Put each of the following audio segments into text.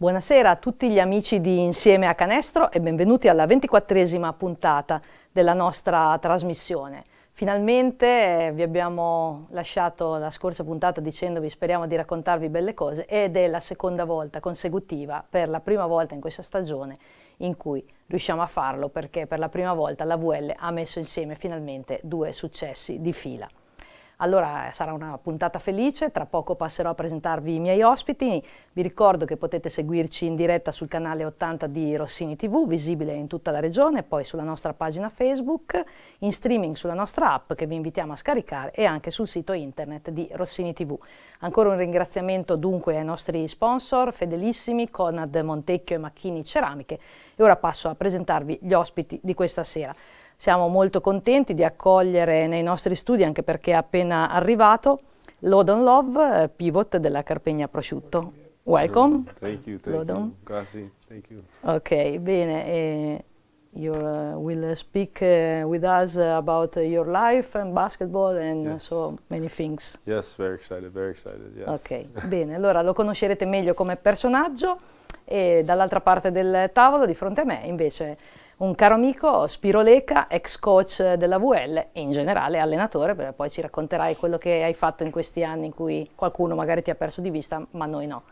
Buonasera a tutti gli amici di Insieme a Canestro e benvenuti alla ventiquattresima puntata della nostra trasmissione. Finalmente eh, vi abbiamo lasciato la scorsa puntata dicendovi speriamo di raccontarvi belle cose ed è la seconda volta consecutiva, per la prima volta in questa stagione, in cui riusciamo a farlo perché per la prima volta la VL ha messo insieme finalmente due successi di fila. Allora eh, sarà una puntata felice, tra poco passerò a presentarvi i miei ospiti. Vi ricordo che potete seguirci in diretta sul canale 80 di Rossini TV, visibile in tutta la regione, poi sulla nostra pagina Facebook, in streaming sulla nostra app che vi invitiamo a scaricare e anche sul sito internet di Rossini TV. Ancora un ringraziamento dunque ai nostri sponsor fedelissimi Conad Montecchio e Macchini Ceramiche e ora passo a presentarvi gli ospiti di questa sera. Siamo molto contenti di accogliere nei nostri studi, anche perché è appena arrivato, Lodon Love, eh, pivot della Carpegna Prosciutto. Welcome. Thank you, thank Lodon. Grazie, thank you. Ok, bene. Eh, you uh, will speak uh, with us uh, your life and basketball and uh, yes. so many things. Yes, very excited, very excited, yes. Ok, bene, allora lo conoscerete meglio come personaggio e dall'altra parte del tavolo, di fronte a me, invece un caro amico, Spiro Leca, ex coach della VL e in generale allenatore, perché poi ci racconterai quello che hai fatto in questi anni in cui qualcuno magari ti ha perso di vista, ma noi no.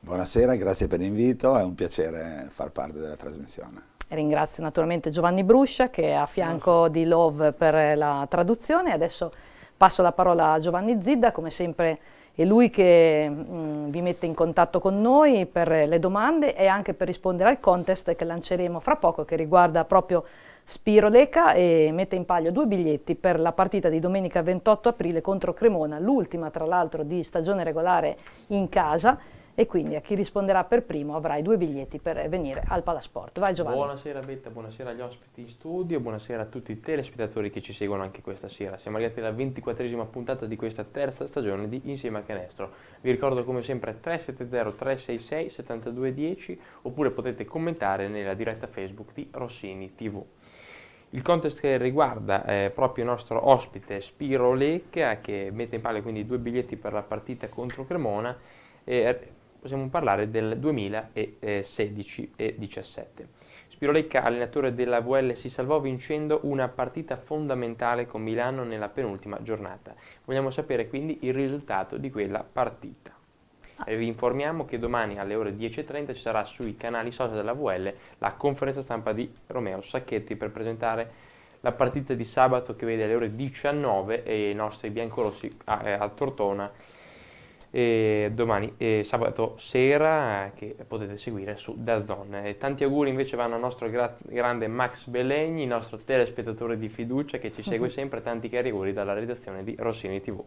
Buonasera, grazie per l'invito, è un piacere far parte della trasmissione. Ringrazio naturalmente Giovanni Bruscia che è a fianco Buonasera. di Love per la traduzione. Adesso passo la parola a Giovanni Zidda, come sempre è lui che mh, mm, vi mette in contatto con noi per le domande e anche per rispondere al contest che lanceremo fra poco che riguarda proprio Spiro Leca e mette in palio due biglietti per la partita di domenica 28 aprile contro Cremona, l'ultima tra l'altro di stagione regolare in casa e quindi a chi risponderà per primo avrà i due biglietti per venire al Palasport. Vai Giovanni. Buonasera Betta, buonasera agli ospiti in studio, buonasera a tutti i telespettatori che ci seguono anche questa sera. Siamo arrivati alla 24esima puntata di questa terza stagione di Insieme a Canestro. Vi ricordo come sempre 370 366 7210 oppure potete commentare nella diretta Facebook di Rossini TV. Il contest che riguarda eh, proprio il nostro ospite Spiro Lecca che mette in palio quindi due biglietti per la partita contro Cremona. Eh, possiamo parlare del 2016 e 2017. Eh, Spirolecca, allenatore della VL, si salvò vincendo una partita fondamentale con Milano nella penultima giornata. Vogliamo sapere quindi il risultato di quella partita. Ah. E vi informiamo che domani alle ore 10.30 ci sarà sui canali social della VL la conferenza stampa di Romeo Sacchetti per presentare la partita di sabato che vede alle ore 19 e i nostri biancorossi a, eh, a Tortona e domani eh, sabato sera eh, che potete seguire su Dazon. tanti auguri invece vanno al nostro gra grande Max Belegni, il nostro telespettatore di fiducia che ci segue sempre, tanti cari auguri dalla redazione di Rossini TV.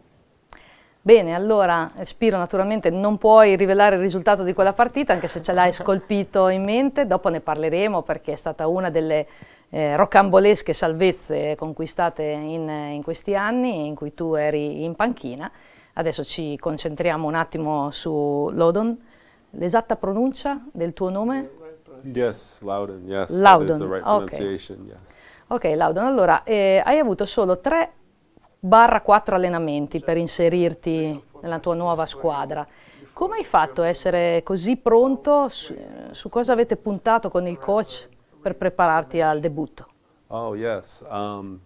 Bene, allora eh, Spiro naturalmente non puoi rivelare il risultato di quella partita anche se ce l'hai scolpito in mente, dopo ne parleremo perché è stata una delle eh, rocambolesche salvezze conquistate in, in questi anni in cui tu eri in panchina. Adesso ci concentriamo un attimo su Lodon. L'esatta pronuncia del tuo nome? Yes, Loudon, yes. Loudon, right okay. yes. Ok, Loudon, allora eh, hai avuto solo 3 barra 4 allenamenti per inserirti nella tua nuova squadra. Come hai fatto a essere così pronto? Su, eh, su, cosa avete puntato con il coach per prepararti al debutto? Oh, yes. Um,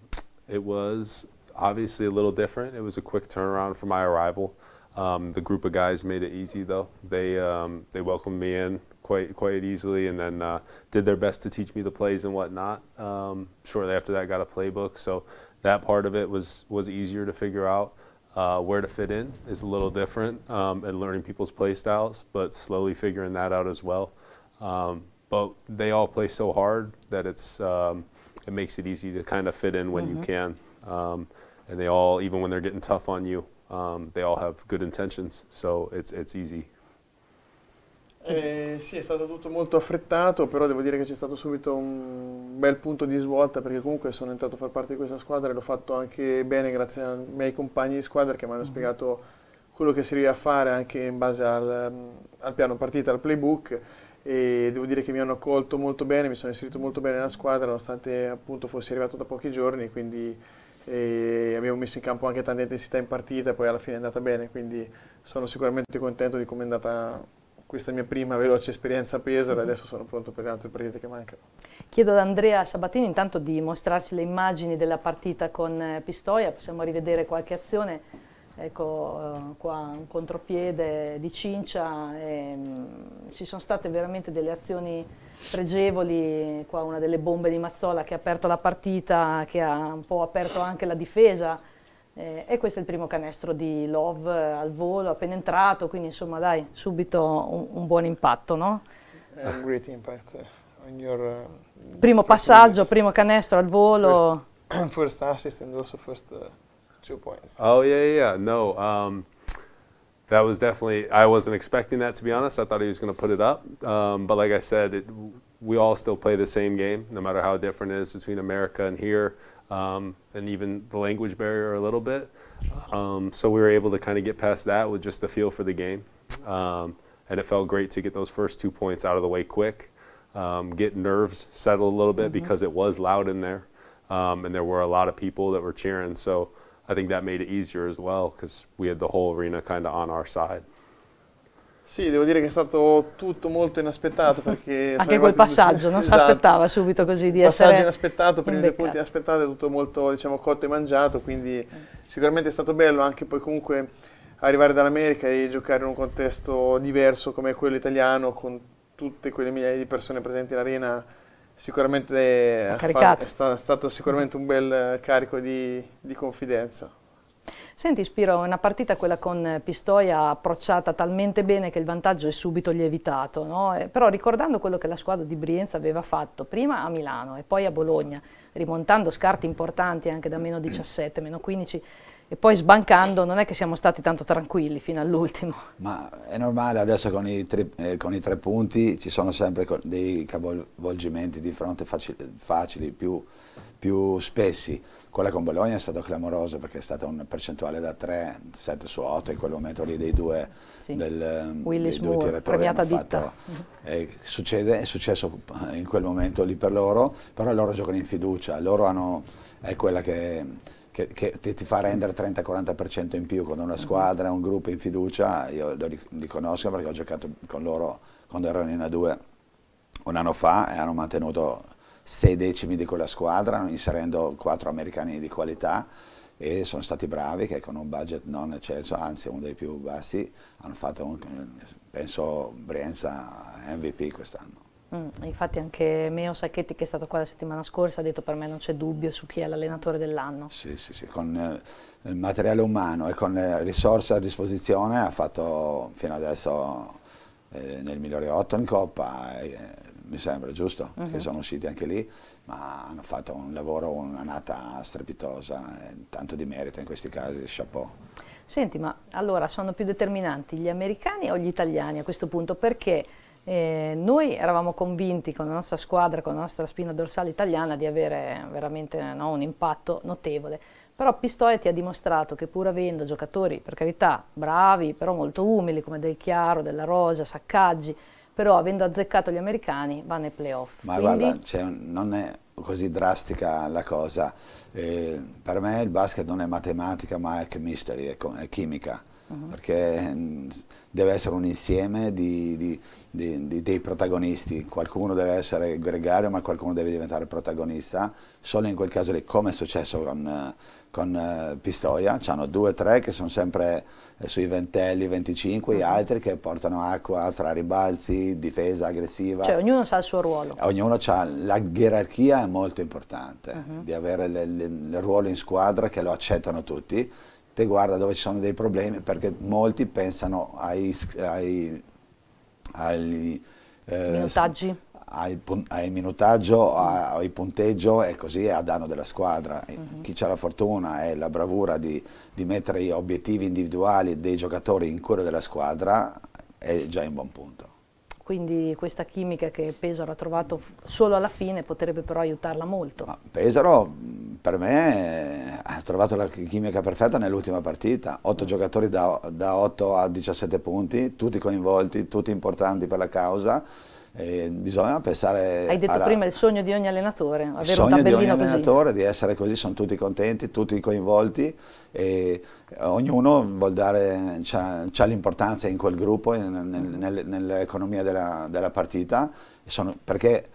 it was obviously a little different. It was a quick turnaround for my arrival. Um, the group of guys made it easy though. They um, they welcomed me in quite quite easily, and then uh, did their best to teach me the plays and whatnot. Um, shortly after that, got a playbook, so that part of it was was easier to figure out. Uh, where to fit in is a little different, um, and learning people's play styles, but slowly figuring that out as well. Um, but they all play so hard that it's um, it makes it easy to kind of fit in when mm -hmm. you mm-hmm. can. and they all, even when they're getting tough on you, um, they all have good intentions, so it's, it's easy. Eh, sì, è stato tutto molto affrettato, però devo dire che c'è stato subito un bel punto di svolta perché comunque sono entrato a far parte di questa squadra e l'ho fatto anche bene grazie ai miei compagni di squadra che mi hanno mm -hmm. spiegato quello che si deve fare anche in base al, al piano partita, al playbook e devo dire che mi hanno accolto molto bene, mi sono inserito molto bene nella squadra nonostante appunto fossi arrivato da pochi giorni, quindi e abbiamo messo in campo anche tanta intensità in partita poi alla fine è andata bene, quindi sono sicuramente contento di come è andata questa mia prima veloce esperienza a Pesaro e adesso sono pronto per le altre partite che mancano. Chiedo ad Andrea Sabatini intanto di mostrarci le immagini della partita con eh, Pistoia, possiamo rivedere qualche azione, ecco eh, qua un contropiede di Cincia, e, mm, ci sono state veramente delle azioni pregevoli, qua una delle bombe di Mazzola che ha aperto la partita, che ha un po' aperto anche la difesa. Eh, e questo è il primo canestro di Love eh, al volo, appena entrato, quindi insomma dai, subito un, un buon impatto, no? un great impact on your... Um, primo passaggio, primo canestro al volo. First, first assist and also first uh, two points. Oh yeah, yeah, no. Um, that was definitely I wasn't expecting that to be honest. I thought he was going to put it up, um, but like I said, it, we all still play the same game, no matter how different it is between America and here, um, and even the language barrier a little bit. Um, so we were able to kind of get past that with just the feel for the game, um, and it felt great to get those first two points out of the way quick, um, get nerves settled a little bit mm -hmm. because it was loud in there, um, and there were a lot of people that were cheering. So. I think that made it easier as well because we had the whole arena kind of on our side. Sì, devo dire che è stato tutto molto inaspettato perché... Anche quel passaggio, non esatto. si aspettava subito così di passaggio essere... Passaggio inaspettato, primi due punti inaspettati, è tutto molto diciamo, cotto e mangiato, quindi sicuramente è stato bello anche poi comunque arrivare dall'America e giocare in un contesto diverso come quello italiano con tutte quelle migliaia di persone presenti in arena sicuramente eh, è, è, stato sicuramente un bel eh, carico di, di confidenza. Senti Spiro, è una partita quella con Pistoia approcciata talmente bene che il vantaggio è subito lievitato, no? Eh, però ricordando quello che la squadra di Brienza aveva fatto prima a Milano e poi a Bologna, rimontando scarti importanti anche da meno 17, meno 15 e poi sbancando, non è che siamo stati tanto tranquilli fino all'ultimo. Ma è normale, adesso con i, tre, eh, con i, tre, punti ci sono sempre dei capovolgimenti di fronte facili, facili più più spessi. Quella con Bologna è stata clamorosa perché è stata una percentuale da 3, 7 su 8 in quel momento lì dei due, sì. del, ehm, dei due tiratori hanno fatto. E succede, è successo in quel momento lì per loro, però loro giocano in fiducia, loro hanno, è quella che, che, che ti fa rendere 30-40% in più con una mhm. squadra, un gruppo in fiducia, io li, li conosco perché ho giocato con loro quando ero in A2 un anno fa e hanno mantenuto sei decimi di quella squadra, inserendo quattro americani di qualità e sono stati bravi che con un budget non eccesso, anzi uno dei più bassi, hanno fatto, un, penso, Brienza MVP quest'anno. Mm, infatti anche Meo Sacchetti che è stato qua la settimana scorsa ha detto per me non c'è dubbio su chi è l'allenatore dell'anno. Sì, sì, sì, con eh, il materiale umano e con le eh, risorse a disposizione ha fatto fino adesso eh, nel migliore 8 in Coppa, eh, mi sembra giusto, uh -huh. che mhm. sono usciti anche lì, ma hanno fatto un lavoro, un'annata strepitosa, eh, tanto di merito in questi casi, chapeau. Senti, ma allora sono più determinanti gli americani o gli italiani a questo punto? Perché eh, noi eravamo convinti con la nostra squadra, con la nostra spina dorsale italiana di avere veramente no, un impatto notevole, però Pistoia ti ha dimostrato che pur avendo giocatori, per carità, bravi, però molto umili, come Del Chiaro, Della Rosa, Saccaggi, però avendo azzeccato gli americani va nei playoff. Ma Quindi... guarda, cioè, non è così drastica la cosa. Eh, per me il basket non è matematica ma è chemistry, è, è chimica. Uh mhm. -huh. Perché mm, deve essere un insieme di, di, di, dei protagonisti. Qualcuno deve essere gregario, ma qualcuno deve diventare protagonista. Solo in quel caso lì, come è successo con, uh, con eh, Pistoia, hanno due o tre che sono sempre eh, sui ventelli, 25, gli altri che portano acqua tra rimbalzi, difesa aggressiva. Cioè ognuno ha il suo ruolo. Eh, ognuno ha, la gerarchia è molto importante, uh mhm. -huh. di avere il ruolo in squadra che lo accettano tutti, te guarda dove ci sono dei problemi perché molti pensano ai, ai agli, eh, minutaggi hai, ai minutaggio, ai punteggio e così è a danno della squadra. Uh mhm. -huh. Chi ha la fortuna e la bravura di, di mettere gli obiettivi individuali dei giocatori in cuore della squadra è già in buon punto quindi questa chimica che Pesaro ha trovato solo alla fine potrebbe però aiutarla molto. Ma Pesaro per me ha trovato la chimica perfetta nell'ultima partita, 8 mm. giocatori da, da 8 a 17 punti, tutti coinvolti, tutti importanti per la causa, e bisogna pensare. Hai detto alla... prima il sogno di ogni allenatore, avere il sogno un di ogni allenatore così. di essere così, sono tutti contenti, tutti coinvolti e ognuno vuol dare, c'ha, l'importanza in quel gruppo, nel, nell'economia della, della, partita, sono, perché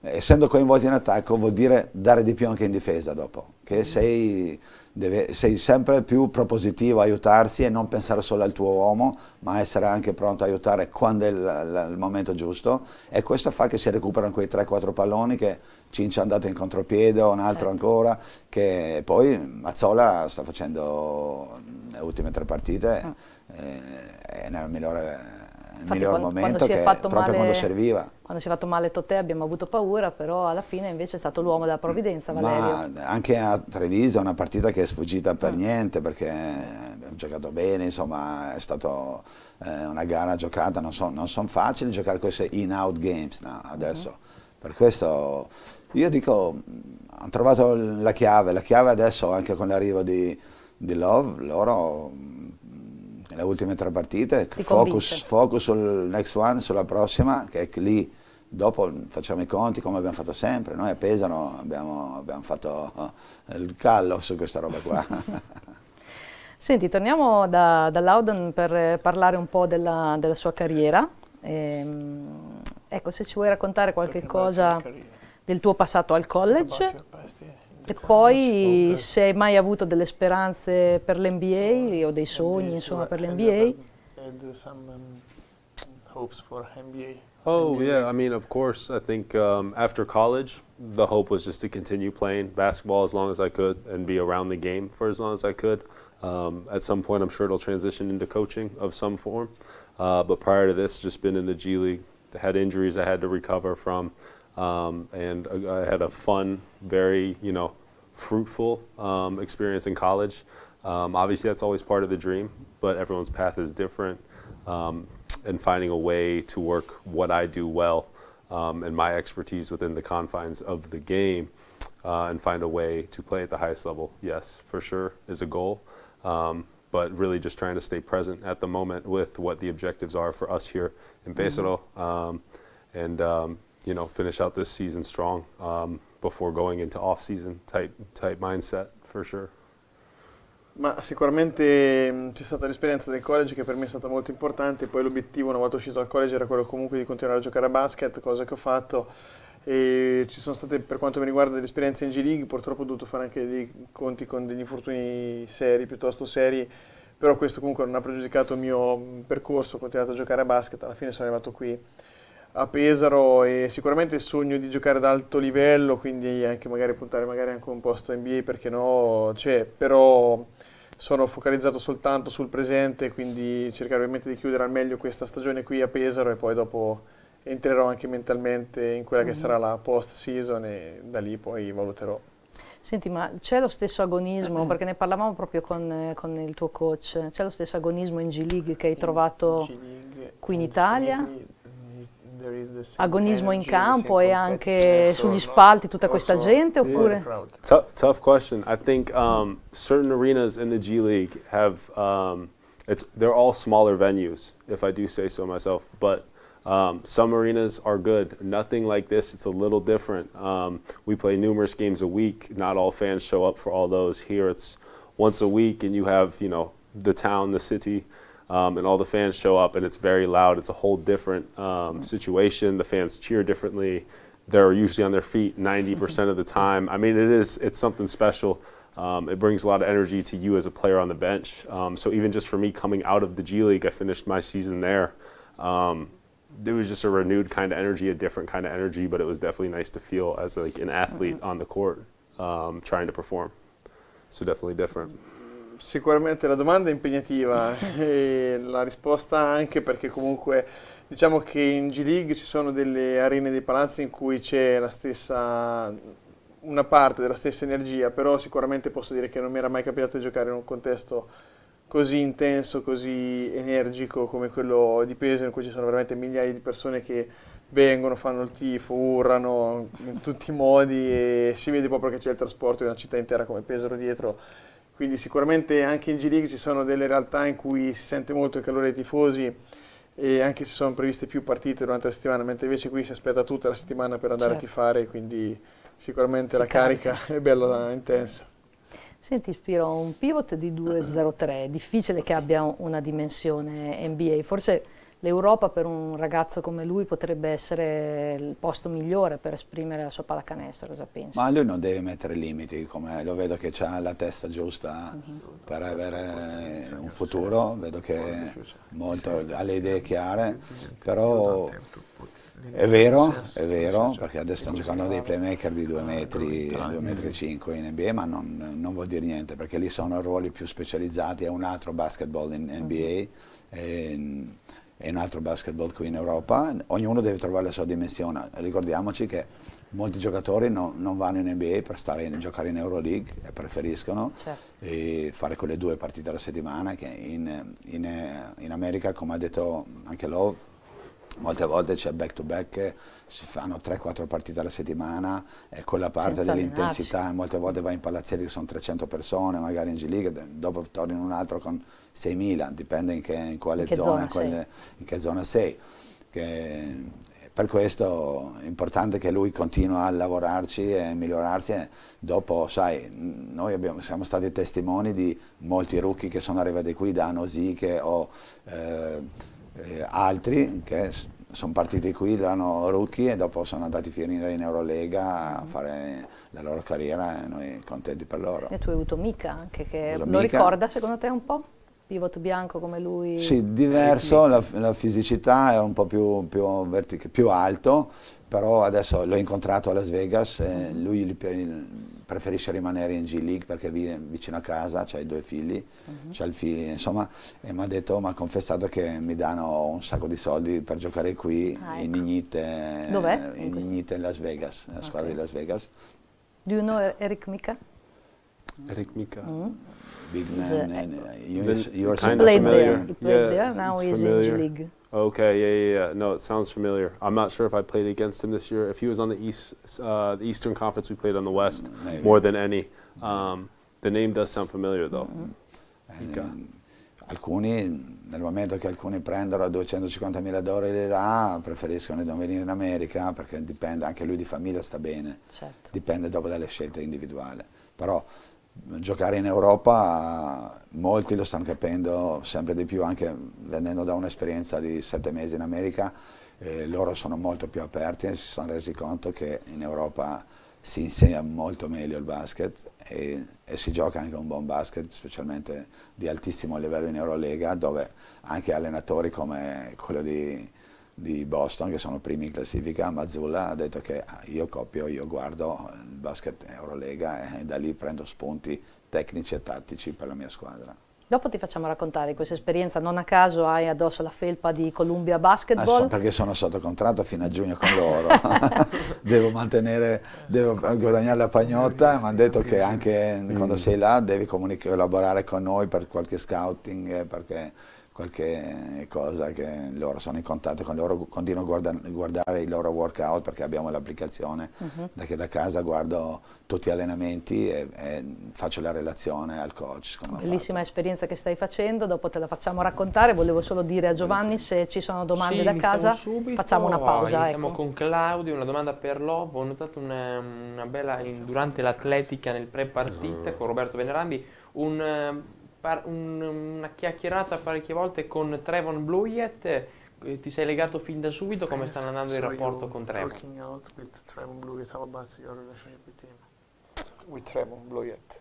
essendo coinvolti in attacco vuol dire dare di più anche in difesa dopo, che sei deve, sei sempre più propositivo, aiutarsi e non pensare solo al tuo uomo, ma essere anche pronto a aiutare quando è il, il momento giusto e questo fa che si recuperano quei 3-4 palloni che Cincia è andato in contropiede, un altro ecco. ancora, che poi Mazzola sta facendo le ultime tre partite, ah. eh, è nella migliore Infatti, miglior quando, momento quando che proprio male, quando serviva. Quando si è fatto male Totè abbiamo avuto paura, però alla fine invece è stato l'uomo della provvidenza, Valerio. Ma anche a Treviso è una partita che è sfuggita per mm. niente, perché abbiamo giocato bene, insomma è stata eh, una gara giocata, non sono facili giocare queste in-out games no, adesso. Mm. Per questo io dico, mm, ho trovato la chiave, la chiave adesso anche con l'arrivo di, di Love, loro mm, le ultime tre partite, focus, focus, sul next one, sulla prossima, che è lì dopo facciamo i conti come abbiamo fatto sempre, noi a Pesano abbiamo, abbiamo fatto eh, il callo su questa roba qua. Senti, torniamo da, da Loudon per parlare un po' della, della sua carriera. Ehm, ecco, se ci vuoi raccontare qualche certo, cosa del tuo passato al college. E poi se hai mai avuto delle speranze per l'NBA o dei sogni insomma per l'NBA? Um, oh yeah, I mean of course I think um, after college the hope was just to continue playing basketball as long as I could and be around the game for as long as I could. Um, at some point I'm sure it'll transition into coaching of some form. Uh, but prior to this, just been in the G League, had injuries I had to recover from. Um, and I had a fun, very, you know, fruitful um, experience in college. Um, obviously, that's always part of the dream, but everyone's path is different. Um, and finding a way to work what I do well um, and my expertise within the confines of the game uh, and find a way to play at the highest level, yes, for sure, is a goal. Um, but really just trying to stay present at the moment with what the objectives are for us here in Basel, Mm -hmm. and you know, finish out this season strong um, before going into off-season type, type mindset for sure. Ma sicuramente mm, c'è stata l'esperienza del college che per me è stata molto importante, poi l'obiettivo una volta uscito dal college era quello comunque di continuare a giocare a basket, cosa che ho fatto e ci sono state per quanto mi riguarda delle esperienze in G-League, purtroppo ho dovuto fare anche dei conti con degli infortuni seri, piuttosto seri, però questo comunque non ha pregiudicato il mio mm, percorso, ho continuato a giocare a basket, alla fine sono arrivato qui a Pesaro e sicuramente il sogno di giocare ad alto livello, quindi anche magari puntare magari anche un posto NBA, perché no, c'è, cioè, però sono focalizzato soltanto sul presente, quindi cercare ovviamente di chiudere al meglio questa stagione qui a Pesaro e poi dopo entrerò anche mentalmente in quella che mm. sarà la post season e da lì poi valuterò. Senti, ma c'è lo stesso agonismo, perché ne parlavamo proprio con, con il tuo coach, c'è lo stesso agonismo in G-League che hai trovato in qui in Italia? In agonismo in campo e anche sugli spalti tutta questa gente oppure? Tough, question. I think um, certain arenas in the G League have, um, it's, they're all smaller venues, if I do say so myself, but um, some arenas are good. Nothing like this. It's a little different. Um, we play numerous games a week. Not all fans show up for all those. Here it's once a week, and you have you know the town, the city, um, and all the fans show up and it's very loud. It's a whole different um, mm. situation. The fans cheer differently. They're usually on their feet 90% of the time. I mean, it is, it's something special. Um, it brings a lot of energy to you as a player on the bench. Um, so even just for me coming out of the G League, I finished my season there. it um, was just a renewed kind of energy, a different kind of energy, but it was definitely nice to feel as like an athlete mm-hmm. on the court um, trying to perform. So definitely different. sicuramente la domanda è impegnativa e la risposta anche perché comunque diciamo che in G-League ci sono delle arene dei palazzi in cui c'è stessa, una parte della stessa energia, però sicuramente posso dire che non mi era mai capitato di giocare in un contesto così intenso, così energico come quello di Pesaro in cui ci sono veramente migliaia di persone che vengono, fanno il tifo, urlano in tutti i modi e si vede proprio che c'è il trasporto di una città intera come Pesaro dietro quindi sicuramente anche in G-League ci sono delle realtà in cui si sente molto il calore dei tifosi e anche se sono previste più partite durante la settimana, mentre invece qui si aspetta tutta la settimana per andare certo. a tifare, quindi sicuramente si la carica è bella intensa. Senti Spiro, un pivot di 2-0-3, difficile che abbia una dimensione NBA, forse l'Europa per un ragazzo come lui potrebbe essere il posto migliore per esprimere la sua pallacanestro, cosa pensi? Ma lui non deve mettere limiti, come lo vedo che ha la testa giusta mm -hmm. per avere un futuro, vedo che molto, ha le idee chiare, però è vero, è vero, perché adesso stanno giocando dei playmaker di 2 ah, metri, 2 metri 5 in NBA, ma non, non, vuol dire niente, perché lì sono ruoli più specializzati, è un altro basketball in NBA. Mhm. E, mm, e un altro basketball qui in Europa, ognuno deve trovare la sua dimensione. Ricordiamoci che molti giocatori no, non vanno in NBA per in, giocare in Euroleague e preferiscono certo. e fare quelle due partite alla settimana che in, in, in America, come ha detto anche Love, molte volte c'è back to back si fanno 3-4 partite alla settimana eh, quella la parte dell'intensità, molte volte vai in palazzetti che sono 300 persone, magari in G-League, dopo torni in un altro con 6.000, dipende in, che, in quale in che zona, zona quale, in che zona sei. Che, per questo è importante che lui continui a lavorarci e migliorarsi. E dopo, sai, noi abbiamo, siamo stati testimoni di molti rookie che sono arrivati qui da Nosiche o eh, eh, altri che sono partiti qui, l'hanno rookie e dopo sono andati a finire in Eurolega a mm-hmm. fare la loro carriera e noi contenti per loro. E tu hai avuto Mika anche che lo Mica. ricorda secondo te un po'? Pivot bianco come lui? Sì, diverso, la, la fisicità è un po' più, più, più alto, però adesso l'ho incontrato a Las Vegas, lui preferisce rimanere in G League perché vive vicino a casa, ha i due figli, uh mhm. -huh. il figlio, insomma, e mi ha detto, mi ha confessato che mi danno un sacco di soldi per giocare qui, ah, ecco. in Ignite, in, in, in, Las Vegas, nella okay. squadra di Las Vegas. Do you know Eric Mika? Ritmica. Mm. Big man. The, and, uh, you, you're kind of played familiar. There. He played yeah, there. Now he's in G League. Okay, yeah, yeah, yeah. No, it sounds familiar. I'm not sure if I played against him this year. If he was on the East, uh, the Eastern Conference, we played on the West mm, Maybe. more than any. Um, the name does sound familiar, though. Mm Alcuni, nel momento che alcuni prendono 250 mila dollari là, preferiscono non venire in America perché dipende, anche lui di famiglia sta bene. Certo. Dipende dopo dalle scelte individuali. Però giocare in Europa molti lo stanno capendo sempre di più, anche venendo da un'esperienza di sette mesi in America, eh, loro sono molto più aperti e si sono resi conto che in Europa si insegna molto meglio il basket e, e, si gioca anche un buon basket, specialmente di altissimo livello in Eurolega, dove anche allenatori come quello di di Boston che sono primi in classifica, Mazzulla ha detto che ah, io copio, io guardo il basket Eurolega e da lì prendo spunti tecnici e tattici per la mia squadra. Dopo ti facciamo raccontare questa esperienza, non a caso hai addosso la felpa di Columbia Basketball. Ah, so, perché sono sotto contratto fino a giugno con loro, devo mantenere, devo guadagnare la pagnotta, mi hanno detto che anche quando sei là devi collaborare con noi per qualche scouting, eh, perché qualche eh, cosa che loro sono in contatto con loro, continuo a guarda, guardare i loro workout perché abbiamo l'applicazione uh mhm. -huh. da che da casa guardo tutti gli allenamenti e, e faccio la relazione al coach. Bellissima esperienza che stai facendo, dopo te la facciamo raccontare, volevo solo dire a Giovanni se ci sono domande sì, da casa facciamo una pausa. Siamo ecco. con Claudio, una domanda per Lobo, ho notato una, una bella in, durante l'atletica nel pre-partita eh. con Roberto Venerandi, un eh, par- un, una chiacchierata parecchie volte con Trevon Bluiet. Eh, eh, ti sei legato fin da subito come stanno andando so il rapporto con Trevon? Talking a lot with Trevon Bluiet, how about your relationship with him? With Trevon Bluiet.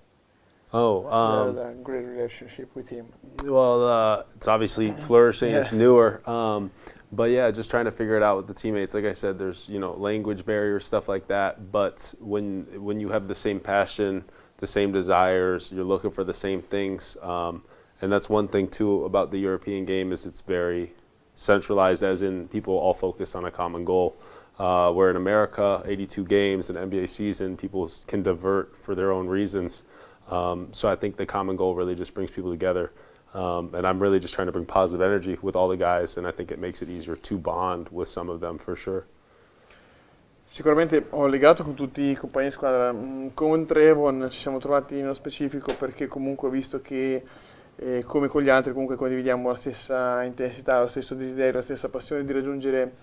Oh, um, yeah, great relationship with him. Well, uh, it's obviously flourishing. yeah. It's newer, um, but yeah, just trying to figure it out with the teammates. Like I said, there's you know language barriers, stuff like that. But when when you have the same passion the same desires. You're looking for the same things. Um, and that's one thing too about the European game is it's very centralized, as in people all focus on a common goal. Uh, where in America, 82 games an NBA season, people can divert for their own reasons. Um, so I think the common goal really just brings people together. Um, and I'm really just trying to bring positive energy with all the guys, and I think it makes it easier to bond with some of them for sure. Sicuramente ho legato con tutti i compagni di squadra, mm, con Trevon ci siamo trovati nello specifico perché comunque ho visto che eh, come con gli altri comunque condividiamo la stessa intensità, lo stesso desiderio, la stessa passione di raggiungere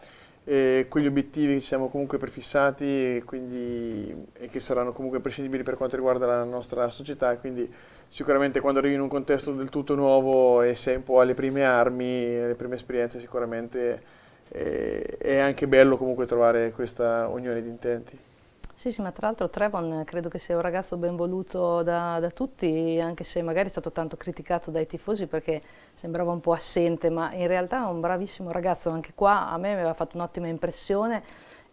eh, quegli obiettivi che ci siamo comunque prefissati e, quindi, e che saranno comunque imprescindibili per quanto riguarda la nostra società, quindi sicuramente quando arrivi in un contesto del tutto nuovo e sei un po' alle prime armi, alle prime esperienze sicuramente eh, è anche bello comunque trovare questa unione di intenti. Sì, sì, ma tra l'altro Trevon eh, credo che sia un ragazzo ben voluto da, da, tutti, anche se magari è stato tanto criticato dai tifosi perché sembrava un po' assente, ma in realtà è un bravissimo ragazzo, anche qua a me mi aveva fatto un'ottima impressione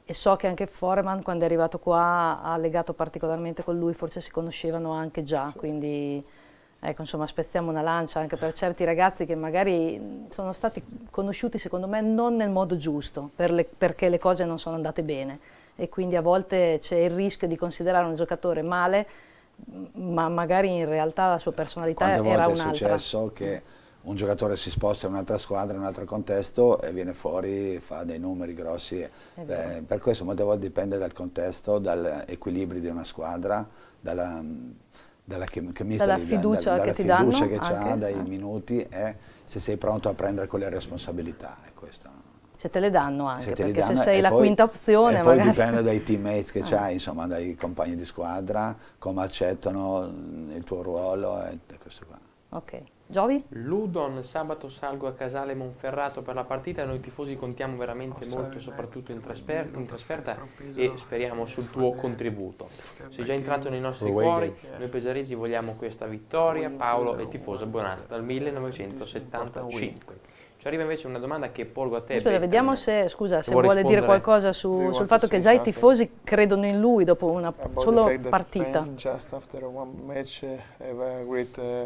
e so che anche Foreman quando è arrivato qua ha legato particolarmente con lui, forse si conoscevano anche già, sì. quindi Ecco, insomma, spezziamo una lancia anche per certi ragazzi che magari sono stati conosciuti, secondo me, non nel modo giusto, per le, perché le cose non sono andate bene. E quindi a volte c'è il rischio di considerare un giocatore male, ma magari in realtà la sua personalità Quante era un'altra. Quante volte è successo che un giocatore si sposta in un'altra squadra, in un altro contesto e viene fuori, fa dei numeri grossi. Beh, per questo molte volte dipende dal contesto, dall'equilibrio di una squadra, dalla dalla, chimista, dalla fiducia, dalla, dalla che, dalla fiducia che ha, dai eh. minuti, è se sei pronto a prendere quelle responsabilità. È questo. Se te le danno anche, se perché danno, se sei la poi, quinta opzione poi magari... dipende dai teammates che ah. Eh. hai, insomma, dai compagni di squadra, come accettano il tuo ruolo e questo qua. Ok. Giovi? Ludon, sabato salgo a Casale Monferrato per la partita, noi tifosi contiamo veramente oh, molto soprattutto in, ecco, ecco, trasferta, in ecco, trasferta e speriamo sul tuo contributo. Sei già entrato nei nostri cuori, noi pesaresi vogliamo questa vittoria, Paolo è tifoso abbonato dal 1975. Ci arriva invece una domanda che porgo a te. Aspetta, vediamo se, scusa, se vuole, vuole dire qualcosa su, sul fatto che già i esatto. tifosi credono in lui dopo una solo partita. Just after one match have eh, a great, uh,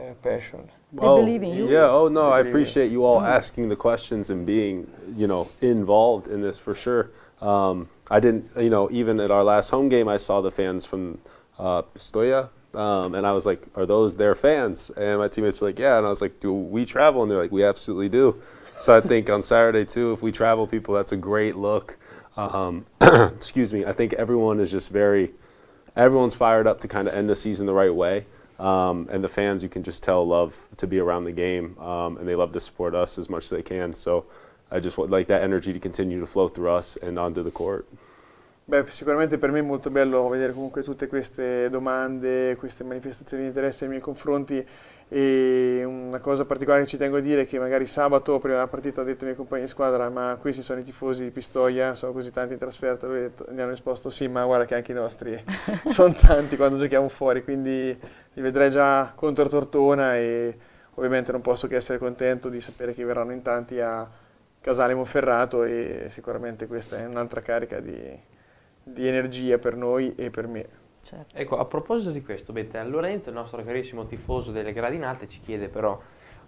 uh, passion. They oh, believe in you. Yeah. Oh no, I appreciate you all mm -hmm. asking the questions and being, you know, involved in this for sure. Um, I didn't, you know, even at our last home game, I saw the fans from uh, Pistoia, um, and I was like, "Are those their fans?" And my teammates were like, "Yeah." And I was like, "Do we travel?" And they're like, "We absolutely do." So I think on Saturday too, if we travel people, that's a great look. Um, excuse me. I think everyone is just very, everyone's fired up to kind of end the season the right way. Um, and the fans, you can just tell, love to be around the game, um, and they love to support us as much as they can. So I just would like that energy to continue to flow through us and onto the court. Beh, sicuramente per me è molto bello vedere comunque tutte queste domande, queste manifestazioni di interesse nei miei confronti e una cosa particolare che ci tengo a dire è che magari sabato prima della partita ho detto ai miei compagni di squadra ma questi sono i tifosi di Pistoia, sono così tanti in trasferta, loro mi hanno risposto sì ma guarda che anche i nostri sono tanti quando giochiamo fuori, quindi li vedrai già contro Tortona e ovviamente non posso che essere contento di sapere che verranno in tanti a Casale Monferrato e sicuramente questa è un'altra carica di, di, energia per noi e per me. Certo. Ecco, a proposito di questo, Betan Lorenzo, il nostro carissimo tifoso delle gradinate, ci chiede però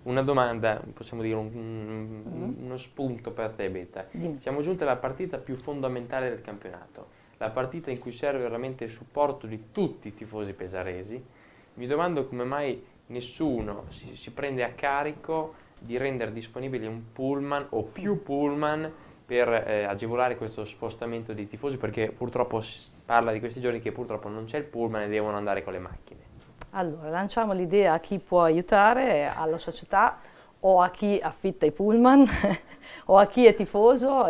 una domanda, possiamo dire un, un, mm. uno spunto per te Betta. Mm. Siamo giunti alla partita più fondamentale del campionato, la partita in cui serve veramente il supporto di tutti i tifosi pesaresi, mi domando come mai nessuno si, si prende a carico di rendere disponibile un pullman o più pullman per eh, agevolare questo spostamento dei tifosi perché purtroppo si parla di questi giorni che purtroppo non c'è il pullman e devono andare con le macchine. Allora, lanciamo l'idea a chi può aiutare, alla società o a chi affitta i pullman o a chi è tifoso.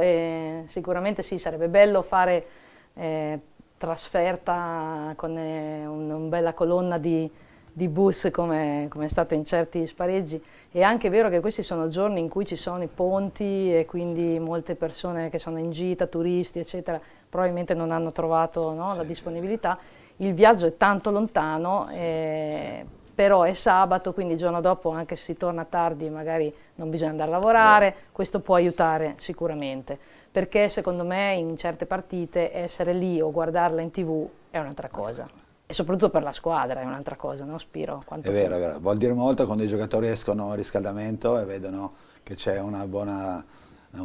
sicuramente sì, sarebbe bello fare eh, trasferta con eh, una un bella colonna di, di bus come, come, è stato in certi spareggi. È anche vero che questi sono giorni in cui ci sono i ponti e quindi molte persone che sono in gita, turisti eccetera, probabilmente non hanno trovato no, sì. la disponibilità. Il viaggio è tanto lontano, sì, eh, sì. però è sabato, quindi il giorno dopo anche se si torna tardi magari non bisogna andare a lavorare, questo può aiutare sicuramente perché secondo me in certe partite essere lì o guardarla in tv è un'altra cosa. E soprattutto per la squadra è un'altra cosa, no Spiro? Quanto è vero, è vero. Vuol dire molto quando i giocatori escono a riscaldamento e vedono che c'è un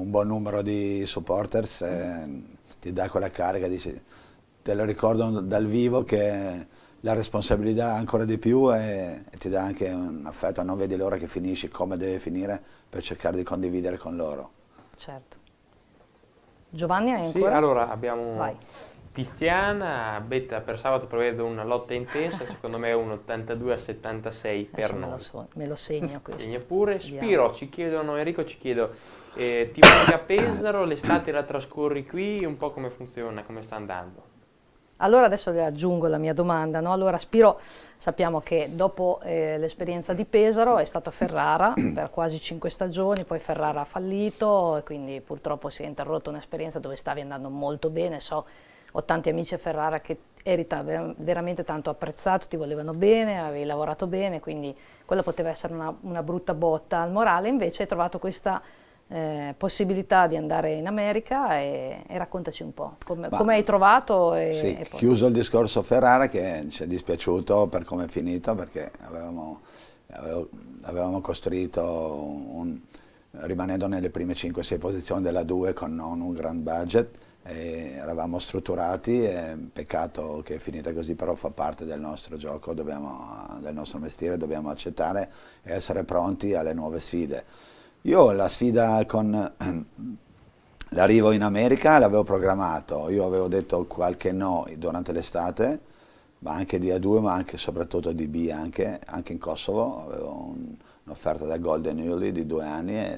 buon numero di supporters, eh, ti dà quella carica, dici, te lo ricordo dal vivo che la responsabilità ancora di più e, e ti dà anche un affetto, non vedi l'ora che finisci, come deve finire per cercare di condividere con loro. Certo. Giovanni hai ancora? Sì, allora abbiamo Vai. Tiziana, Betta per sabato prevede una lotta intensa, secondo me è un 82 a 76 eh per Adesso noi. Me lo, so, me lo segno questo. Segna pure. Spiro, ci chiedono, Enrico ci chiedo, eh, ti manca Pesaro, l'estate la trascorri qui, un po' come funziona, come sta andando? Allora adesso le aggiungo la mia domanda. No? Allora Spiro sappiamo che dopo eh, l'esperienza di Pesaro è stato a Ferrara per quasi cinque stagioni, poi Ferrara ha fallito e quindi purtroppo si è interrotta un'esperienza dove stavi andando molto bene. So, ho tanti amici a Ferrara che eri ver veramente tanto apprezzato, ti volevano bene, avevi lavorato bene, quindi quella poteva essere una, una brutta botta al morale, invece hai trovato questa eh, possibilità di andare in America e, e raccontaci un po' come, com hai trovato. E, sì, e chiuso il discorso Ferrara che ci è dispiaciuto per come è finito perché avevamo, avevo, avevamo costruito, un, rimanendo nelle prime 5-6 posizioni della 2 con non un grand budget, eravamo strutturati, e peccato che è finita così, però fa parte del nostro gioco, dobbiamo, del nostro mestiere, dobbiamo accettare e essere pronti alle nuove sfide. Io la sfida con ehm, l'arrivo in America l'avevo programmato, io avevo detto qualche no durante l'estate, ma anche di A2, ma anche soprattutto di B, anche, anche in Kosovo, avevo un, un'offerta da Golden Newly di due anni e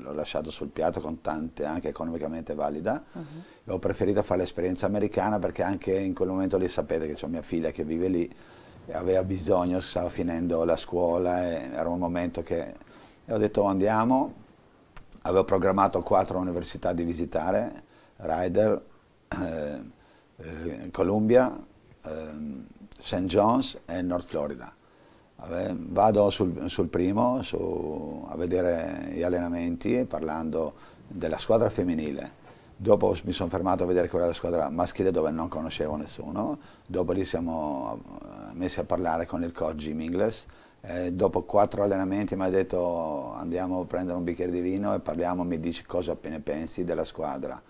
l'ho lasciato sul piatto con tante, anche economicamente valida. Uh-huh. Ho preferito fare l'esperienza americana perché anche in quel momento lì sapete che ho mia figlia che vive lì, e aveva bisogno, stava finendo la scuola, e era un momento che e ho detto oh, andiamo, avevo programmato quattro università di visitare, Rider, eh, eh, Columbia, eh, St. John's e North Florida. Vabbè, vado sul, sul primo su, a vedere gli allenamenti parlando della squadra femminile. Dopo mi sono fermato a vedere quella della squadra maschile dove non conoscevo nessuno. Dopo lì siamo eh, messi a parlare con il coach Jim Ingles eh, dopo quattro allenamenti mi ha detto andiamo a prendere un bicchiere di vino e parliamo, mi dici cosa ne pensi della squadra.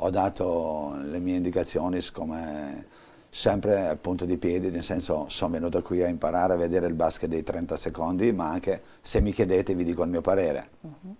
Ho dato le mie indicazioni come sempre al punto di piedi, nel senso sono venuto qui a imparare a vedere il basket dei 30 secondi, ma anche se mi chiedete vi dico il mio parere. Uh mm-hmm. -huh.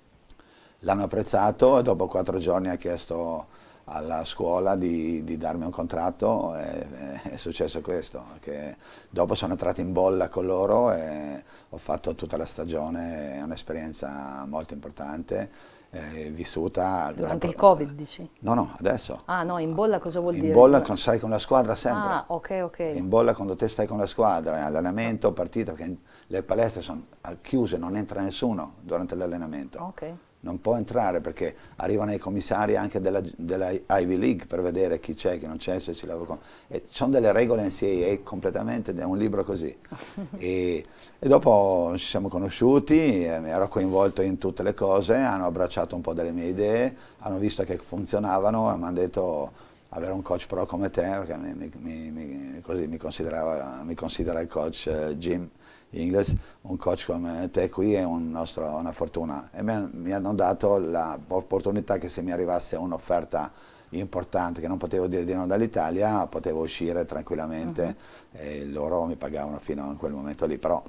L'hanno apprezzato e dopo quattro giorni ha chiesto alla scuola di, di, darmi un contratto e, è successo questo, che dopo sono entrato in bolla con loro e ho fatto tutta la stagione, è un'esperienza molto importante. Eh, vissuta durante da, il covid dici? no no adesso ah no in bolla cosa vuol in dire? in bolla con, stai con la squadra sempre ah ok ok in bolla quando te stai con la squadra allenamento partita perché le palestre sono chiuse non entra nessuno durante l'allenamento ok non può entrare perché arrivano i commissari anche della, della Ivy League per vedere chi c'è, chi non c'è, se ci lavora con... E ci sono delle regole in CIA completamente, è un libro così. e, e, dopo ci siamo conosciuti, eh, ero coinvolto in tutte le cose, hanno abbracciato un po' delle mie idee, hanno visto che funzionavano e mi hanno detto avere un coach pro come te, perché mi, mi, mi, così mi, considerava, mi considera il coach eh, Jim Ingles, un coach come te qui è un nostro, una fortuna. E mi hanno dato l'opportunità che se mi arrivasse un'offerta importante che non potevo dire di no dall'Italia, potevo uscire tranquillamente uh mm-hmm. -huh. e loro mi pagavano fino a quel momento lì. Però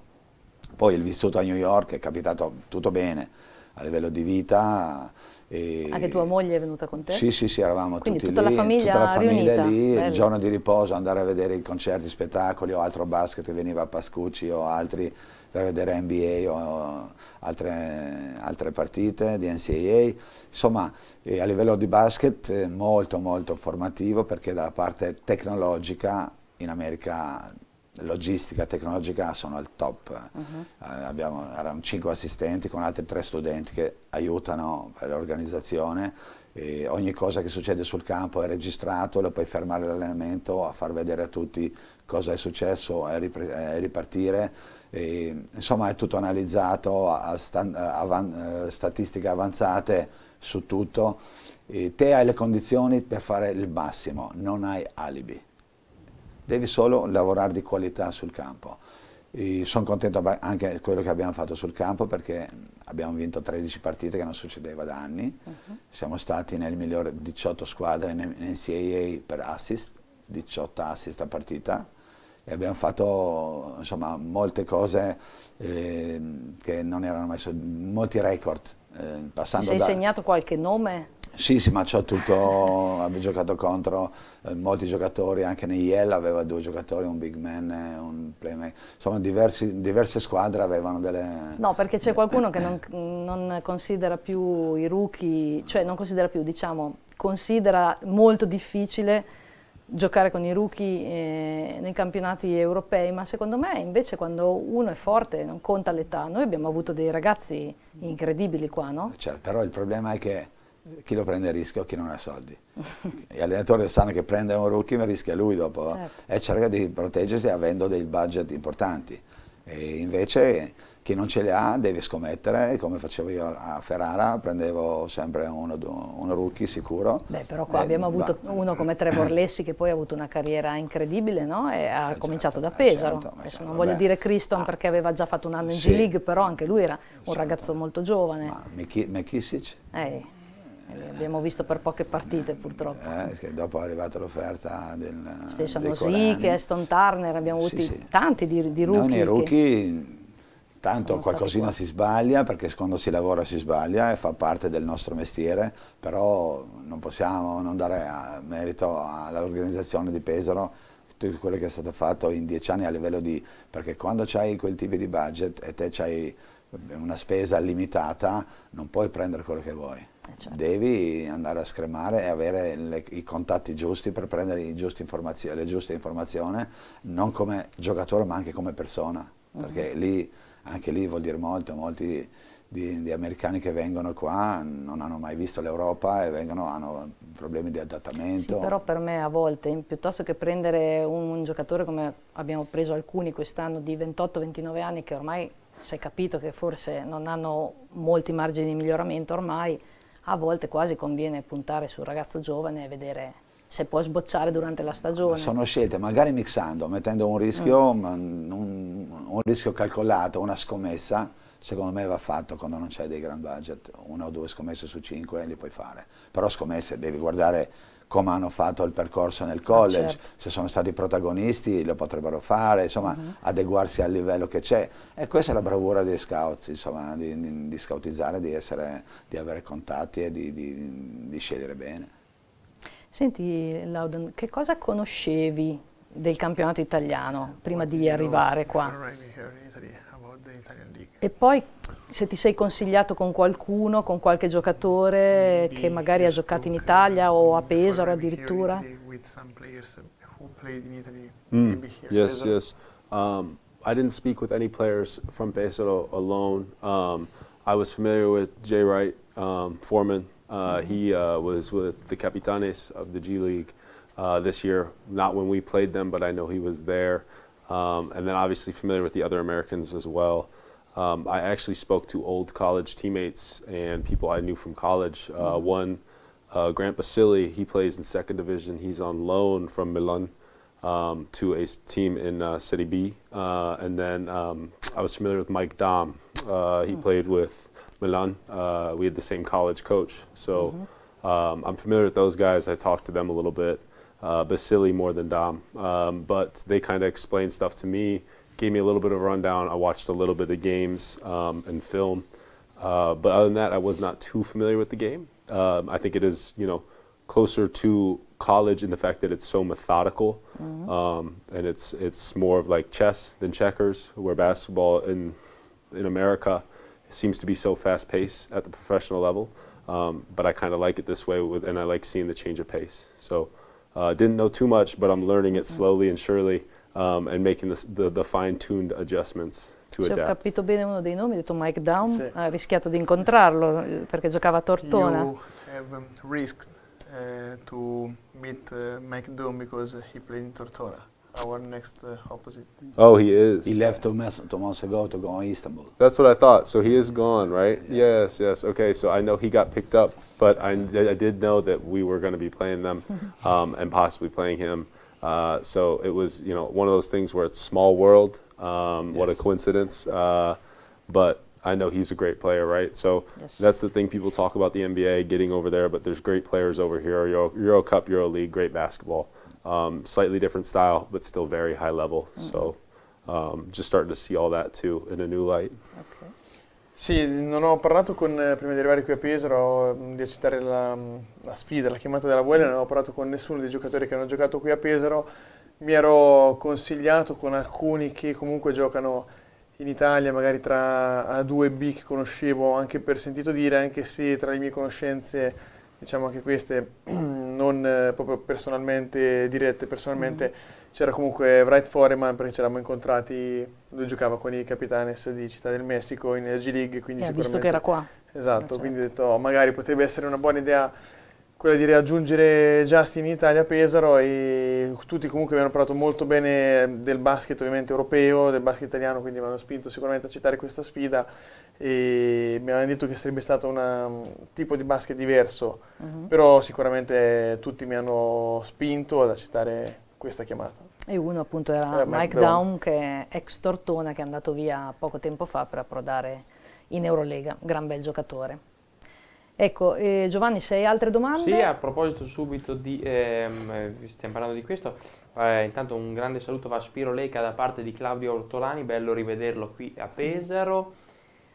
poi il vissuto a New York è capitato tutto bene a livello di vita e Anche tua moglie è venuta con te? Sì, sì, sì, eravamo Quindi tutti tutta lì, la famiglia tutta la famiglia riunita. lì, Bello. il giorno di riposo andare a vedere i concerti, spettacoli o altro basket che veniva a Pascucci o altri per vedere NBA o altre, altre partite di NCAA. Insomma, eh, a livello di basket è molto molto formativo perché dalla parte tecnologica in America logistica tecnologica sono al top. Uh mhm. eh, -huh. abbiamo, erano 5 assistenti con altri 3 studenti che aiutano eh, l'organizzazione. ogni cosa che succede sul campo è registrato, lo puoi fermare l'allenamento, a far vedere a tutti cosa è successo, e rip ripartire. E, insomma è tutto analizzato a, sta avan eh, statistiche avanzate su tutto. E te hai le condizioni per fare il massimo, non hai alibi devi solo lavorare di qualità sul campo. Sono contento anche di quello che abbiamo fatto sul campo perché abbiamo vinto 13 partite che non succedeva da anni, uh mhm. -huh. siamo stati nel migliore 18 squadre in NCAA per assist, 18 assist a partita e abbiamo fatto insomma, molte cose eh, che non erano mai, molti record. Eh, passando Ci hai da... segnato qualche nome? Sì, sì, ma c'ho tutto, avevo giocato contro eh, molti giocatori, anche nei Yale aveva due giocatori, un big man un playmaker, insomma diversi, diverse squadre avevano delle... No, perché c'è qualcuno che non, non, considera più i rookie, cioè non considera più, diciamo, considera molto difficile giocare con i rookie eh, nei campionati europei, ma secondo me invece quando uno è forte non conta l'età, noi abbiamo avuto dei ragazzi incredibili qua, no? Cioè, però il problema è che chi lo prende a rischio? Chi non ha soldi. Gli allenatori sanno che prende un rookie ma rischia lui dopo certo. e cerca di proteggersi avendo dei budget importanti. E invece chi non ce li ha deve scommettere, come facevo io a Ferrara, prendevo sempre uno, uno rookie sicuro. Beh, però qua eh, abbiamo avuto va. uno come Trevor Lessi che poi ha avuto una carriera incredibile, no? E ha eh, cominciato certo, da eh, Pesaro. Certo, Adesso certo, non voglio beh. dire Criston ah, perché aveva già fatto un anno in sì, G-League, però anche lui era un ragazzo molto giovane. Ma Mik Eh. Eh, abbiamo visto per poche partite purtroppo. Eh, dopo è arrivata l'offerta del Stessa Nosic, Aston Turner, abbiamo avuto sì, sì. tanti di, di rookie. Noi i rookie tanto qualcosina si sbaglia perché quando si lavora si sbaglia e fa parte del nostro mestiere, però non possiamo non dare a eh, merito all'organizzazione di Pesaro tutto quello che è stato fatto in dieci anni a livello di... perché quando c'hai quel tipo di budget e te c'hai una spesa limitata non puoi prendere quello che vuoi. Eh, certo. devi andare a scremare e avere le, i contatti giusti per prendere giusti le giuste informazioni, non come giocatore ma anche come persona, uh -huh. perché mhm. lì, anche lì vuol dire molto, molti di, di, americani che vengono qua non hanno mai visto l'Europa e vengono, hanno problemi di adattamento. Sì, però per me a volte, piuttosto che prendere un, un giocatore come abbiamo preso alcuni quest'anno di 28-29 anni che ormai si è capito che forse non hanno molti margini di miglioramento ormai, a volte quasi conviene puntare sul ragazzo giovane e vedere se può sbocciare durante la stagione. Sono scelte, magari mixando, mettendo un rischio, mm. un, un rischio calcolato, una scommessa, secondo me va fatto quando non c'è dei grand budget, una o due scommesse su cinque le puoi fare, però scommesse devi guardare come hanno fatto il percorso nel eh, college, ah, certo. se sono stati protagonisti lo potrebbero fare, insomma uh mhm. -huh. adeguarsi al livello che c'è e questa è la bravura dei scouts, insomma di, di, di scoutizzare, di, essere, di, avere contatti e di, scegliere bene. Senti Lauden, che cosa conoscevi del campionato italiano prima di arrivare qua? E poi se ti sei consigliato con qualcuno, con qualche giocatore che magari ha giocato in Italia o a Pesaro addirittura? Mm, yes, yes. Um, I didn't speak with any players from Pesaro alone. Um, I was familiar with Jay Wright, um, Foreman. Uh, he uh, was with the Capitanes of the G League uh, this year. Not when we played them, but I know he was there. Um, and then obviously familiar with the other Americans as well. Um, I actually spoke to old college teammates and people I knew from college. Uh, mm-hmm. one, uh, Grant Basili, he plays in second division. He's on loan from Milan um, to a team in uh, City B. Uh, and then um, I was familiar with Mike Dom. Uh, he mm-hmm. played with Milan. Uh, we had the same college coach. So mm-hmm. Um, I'm familiar with those guys. I talked to them a little bit. Basili more than Dom. Um, but they kind of explained stuff to me gave me a little bit of a rundown. I watched a little bit of games um, and film. Uh, but other than that, I was not too familiar with the game. Um, I think it is, you know, closer to college in the fact that it's so methodical, mm -hmm. um, and it's it's more of like chess than checkers, where basketball in in America seems to be so fast paced at the professional level. Um, but I kind of like it this way, with, and I like seeing the change of pace. So uh, didn't know too much, but I'm learning it mm-hmm. slowly and surely um, and making the, the fine-tuned adjustments. To Se adapt. ho capito bene uno dei nomi, ho detto Mike Down, sì. ha rischiato di incontrarlo eh, perché giocava a Tortona. have um, risked uh, to meet uh, Mike Down because he played in Tortona. our next uh, opposite. Oh, he is. He left two months, two months ago to go to Istanbul. That's what I thought. So he is gone, right? Yeah. Yes, yes. Okay, so I know he got picked up, but I, I did know that we were going to be playing them um, and possibly playing him. Uh, so it was, you know, one of those things where it's small world. Um, yes. What a coincidence. Uh, but I know he's a great player, right? So yes. that's the thing people talk about the NBA getting over there, but there's great players over here. Euro, Euro Cup, Euro League, great basketball. Um, slightly different style, but still very high level. Mm -hmm. So um, just starting to see all that too in a new light. Okay. Sì, non ho parlato con, eh, prima di arrivare qui a Pesaro, mm, di accettare la, mm, la sfida, la chiamata della Vuelia, non ho parlato con nessuno dei giocatori che hanno giocato qui a Pesaro, mi ero consigliato con alcuni che comunque giocano in Italia, magari tra A2 e B che conoscevo anche per sentito dire, anche se tra le mie conoscenze, diciamo anche queste, non eh, proprio personalmente dirette, personalmente... Mm -hmm c'era comunque Wright Foreman perché ci eravamo incontrati, lui giocava con i Capitanes di Città del Messico in Energy League, quindi eh, visto che era qua. Esatto, certo. quindi ho detto oh, magari potrebbe essere una buona idea quella di raggiungere Justin in Italia, Pesaro e tutti comunque mi hanno parlato molto bene del basket ovviamente europeo, del basket italiano, quindi mi hanno spinto sicuramente a accettare questa sfida e mi hanno detto che sarebbe stato una, un tipo di basket diverso, uh mhm. -huh. però sicuramente tutti mi hanno spinto ad accettare questa chiamata. E uno appunto era eh, Mike Down, che è ex Tortona, che è andato via poco tempo fa per approdare in Eurolega, gran bel giocatore. Ecco, eh, Giovanni, se hai altre domande? Sì, a proposito subito di, ehm, eh, stiamo parlando di questo, eh, intanto un grande saluto va a Spiro Leica da parte di Claudio Ortolani, bello rivederlo qui a Pesaro.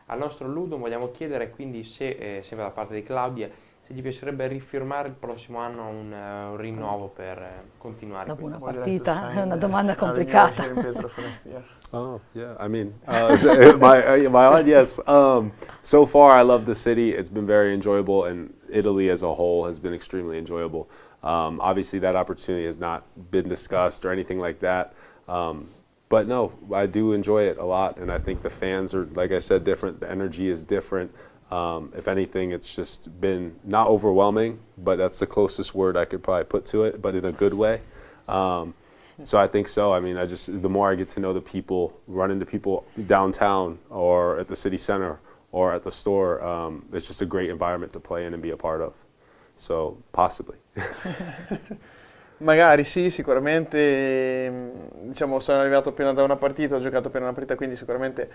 Al nostro Ludo vogliamo chiedere quindi se, eh, sempre da parte di Claudia, se gli piacerebbe rifirmare il prossimo anno un, uh, un rinnovo per uh, continuare. Dopo una partita è una domanda complicata. Eh. oh yeah, I mean, uh, my aunt, uh, yes. Um, so far, I love the city. It's been very enjoyable, and Italy as a whole has been extremely enjoyable. Um, obviously, that opportunity has not been discussed or anything like that. Um, but no, I do enjoy it a lot, and I think the fans are, like I said, different. The energy is different. Um, if anything, it's just been not overwhelming, but that's the closest word I could probably put to it, but in a good way. Um, so I think so. I mean, I just the more I get to know the people, run into people downtown or at the city center or at the store, um, it's just a great environment to play in and be a part of. So possibly. Magari sì, sicuramente mm, diciamo sono arrivato appena da una partita, ho giocato appena una partita, quindi sicuramente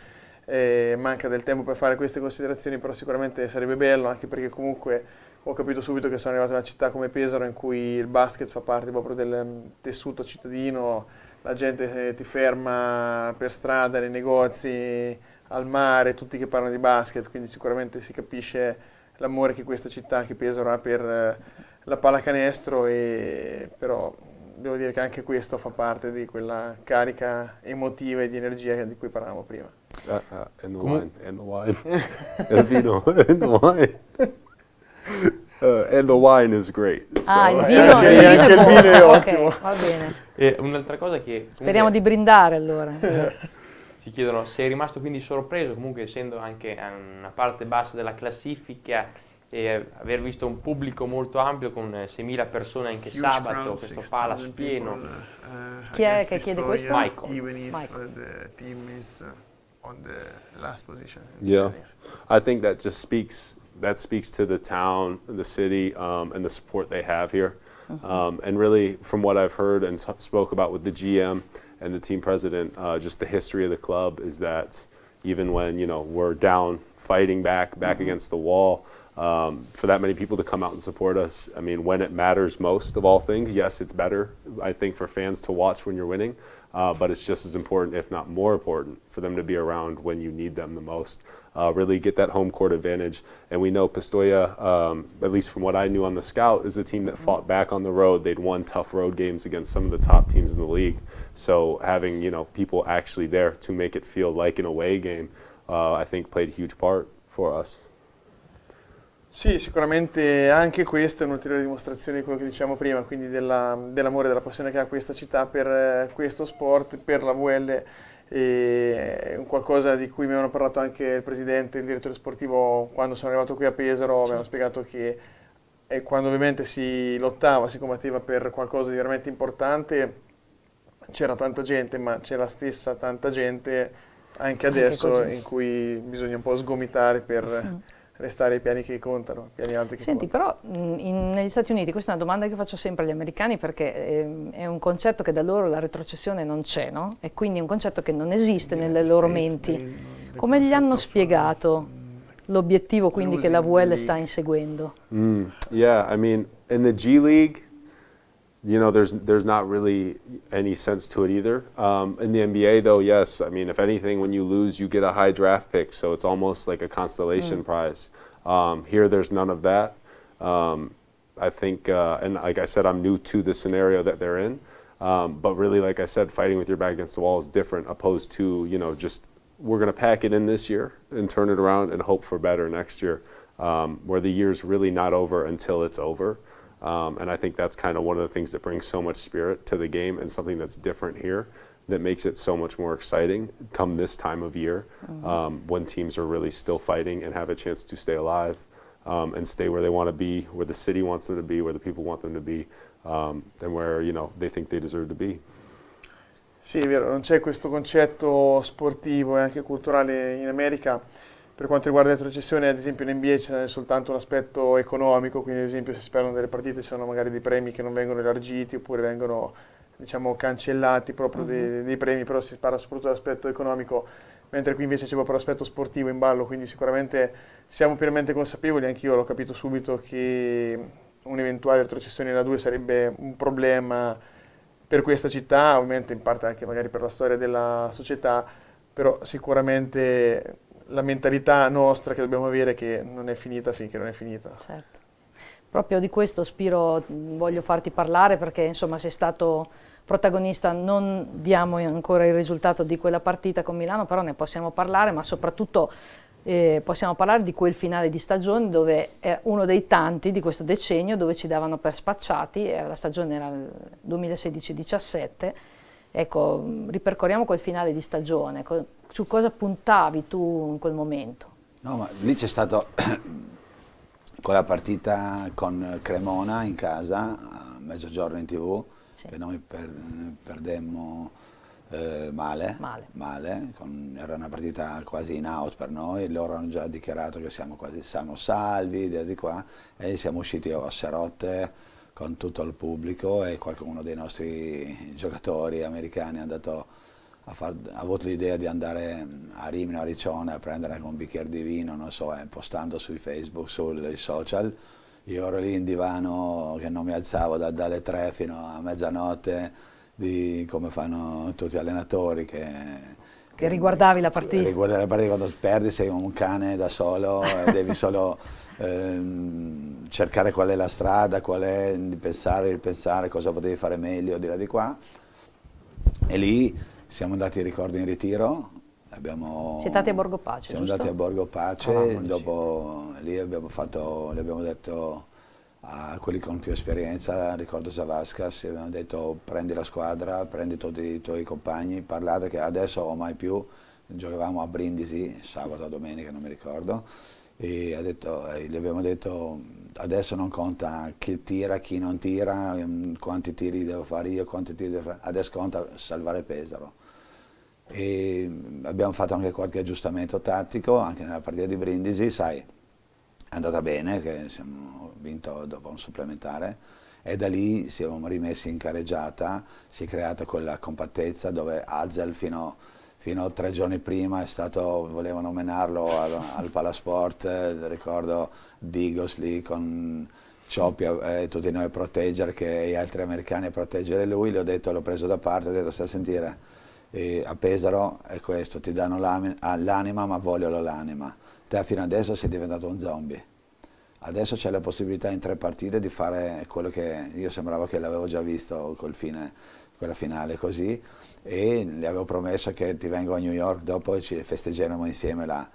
eh, manca del tempo per fare queste considerazioni, però sicuramente sarebbe bello anche perché comunque ho capito subito che sono arrivato in una città come Pesaro in cui il basket fa parte proprio del mm, tessuto cittadino, la gente eh, ti ferma per strada, nei negozi, al mare, tutti che parlano di basket, quindi sicuramente si capisce l'amore che questa città, che Pesaro ha per eh, la pallacanestro, e però devo dire che anche questo fa parte di quella carica emotiva e di energia di cui parlavamo prima. Ah, ah, and Comun- wine, and wine, and vino, and wine. Uh, and the wine is great. Ah, so. Ah, il vino, eh, il vino, anche, il vino è ottimo. Okay, va bene. E un'altra cosa che... Speriamo di brindare allora. Ci chiedono se è rimasto quindi sorpreso, comunque essendo anche una parte bassa della classifica, e aver visto un pubblico molto ampio con eh, 6.000 persone anche Huge sabato, crowd, questo palace pieno. People, uh, eh, Chi è che chiede questo? Michael. Even if Michael. Uh, the team is uh, on the last position. Yeah, I think that just speaks that speaks to the town, the city, um, and the support they have here. Mm-hmm. um, and really, from what I've heard and spoke about with the GM and the team president, uh, just the history of the club is that even when you know we're down, fighting back, back mm -hmm. against the wall um, for that many people to come out and support us, I mean, when it matters most of all things, yes, it's better, I think, for fans to watch when you're winning, uh, but it's just as important, if not more important, for them to be around when you need them the most. Uh, really get that home court advantage. And we know Pistoia, um, at least from what I knew on the scout, is a team that fought back on the road. They'd won tough road games against some of the top teams in the league. So having you know people actually there to make it feel like an away game, uh, I think played a huge part for us. Sì, sicuramente anche questa è un'ulteriore dimostrazione di quello che dicevamo prima, quindi dell'amore, e della passione che ha questa città per eh, questo sport, per la VL, è qualcosa di cui mi hanno parlato anche il presidente e il direttore sportivo quando sono arrivato qui a Pesaro, certo. mi hanno certo. spiegato che eh, quando ovviamente si lottava, si combatteva per qualcosa di veramente importante, c'era tanta gente, ma c'è la stessa tanta gente anche adesso anche in cui bisogna un po' sgomitare per... Sì restare ai piani che contano, piani alti che Senti, contano. però in, negli Stati Uniti, questa è una domanda che faccio sempre agli americani perché eh, è un concetto che da loro la retrocessione non c'è, no? E quindi è un concetto che non esiste nelle States, loro menti. They, eh, they Come gli hanno spiegato l'obiettivo quindi che la VL sta inseguendo? Mm, yeah, I mean, in the G League you know, there's there's not really any sense to it either. Um, in the NBA, though, yes, I mean, if anything, when you lose, you get a high draft pick, so it's almost like a constellation mm. prize. Um, here, there's none of that. Um, I think, uh, and like I said, I'm new to the scenario that they're in, um, but really, like I said, fighting with your back against the wall is different, opposed to you know just we're going to pack it in this year and turn it around and hope for better next year, um, where the year's really not over until it's over. Um, and I think that's kind of one of the things that brings so much spirit to the game and something that's different here that makes it so much more exciting come this time of year mm-hmm. um, when teams are really still fighting and have a chance to stay alive um, and stay where they want to be, where the city wants them to be, where the people want them to be, um, and where you know they think they deserve to be. Sì, è vero, non c'è questo concetto sportivo e anche culturale in America. Per quanto riguarda le retrocessioni, ad esempio in NBA c'è soltanto un aspetto economico, quindi ad esempio se si perdono delle partite ci sono magari dei premi che non vengono elargiti oppure vengono diciamo, cancellati proprio mm-hmm. dei, dei, premi, però si parla soprattutto dell'aspetto economico, mentre qui invece c'è proprio l'aspetto sportivo in ballo, quindi sicuramente siamo pienamente consapevoli, anch'io l'ho capito subito, che un'eventuale retrocessione da 2 sarebbe un problema per questa città, ovviamente in parte anche magari per la storia della società, però sicuramente la mentalità nostra che dobbiamo avere che non è finita finché non è finita. Certo. Proprio di questo Spiro voglio farti parlare perché insomma sei stato protagonista, non diamo ancora il risultato di quella partita con Milano, però ne possiamo parlare, ma soprattutto eh, possiamo parlare di quel finale di stagione dove è uno dei tanti di questo decennio dove ci davano per spacciati, eh, la stagione era il 2016-17 Ecco, ripercorriamo quel finale di stagione, su cosa puntavi tu in quel momento? No, ma lì c'è stato quella partita con Cremona in casa, a mezzogiorno in tv, sì. che noi per, perdemmo eh, male, male, male con, era una partita quasi in out per noi, loro hanno già dichiarato che siamo quasi siamo salvi, di qua, e siamo usciti a serotte con tutto il pubblico e qualcuno dei nostri giocatori americani è andato a far, ha avuto l'idea di andare mm, a Rimino, a Riccione a prendere anche un bicchiere di vino, non so, eh, postando sui Facebook, sui social. Io ero lì in divano che non mi alzavo da, dalle tre fino a mezzanotte, di, come fanno tutti gli allenatori che che riguardavi la partita? Riguardavi la partita quando perdi sei un cane da solo eh, devi solo ehm, cercare qual è la strada, qual è, di pensare, ripensare cosa potevi fare meglio di là di qua. E lì siamo andati, ricordo, in ritiro. Abbiamo, siamo andati a Borgo Pace, Siamo giusto? andati a Borgo Pace, ah, dopo lì abbiamo fatto, le abbiamo detto a quelli con più esperienza, ricordo Zavascas, avevano detto prendi la squadra, prendi tutti i tuoi compagni, parlate che adesso o mai più, giocavamo a Brindisi, sabato o domenica, non mi ricordo, e detto, gli abbiamo detto adesso non conta chi tira, chi non tira, ehm, quanti tiri devo fare io, quanti tiri devo fare, adesso conta salvare Pesaro. E abbiamo fatto anche qualche aggiustamento tattico, anche nella partita di Brindisi, sai, è andata bene, che siamo vinto dopo un supplementare e da lì siamo rimessi in careggiata, si è creata quella compattezza dove Azel fino, fino a tre giorni prima stato, volevano menarlo al, al Palasport, ricordo Digos lì con Cioppi e eh, tutti noi a proteggere che, gli altri americani a proteggere lui, gli ho detto, l'ho preso da parte, ho detto stai a sentire, e eh, a Pesaro è questo, ti danno ah, l'anima ma vogliono l'anima te fino adesso sei diventato un zombie. Adesso c'è la possibilità in tre partite di fare quello che io sembrava che l'avevo già visto col fine, quella finale così e gli avevo promesso che ti vengo a New York dopo e ci festeggeremo insieme là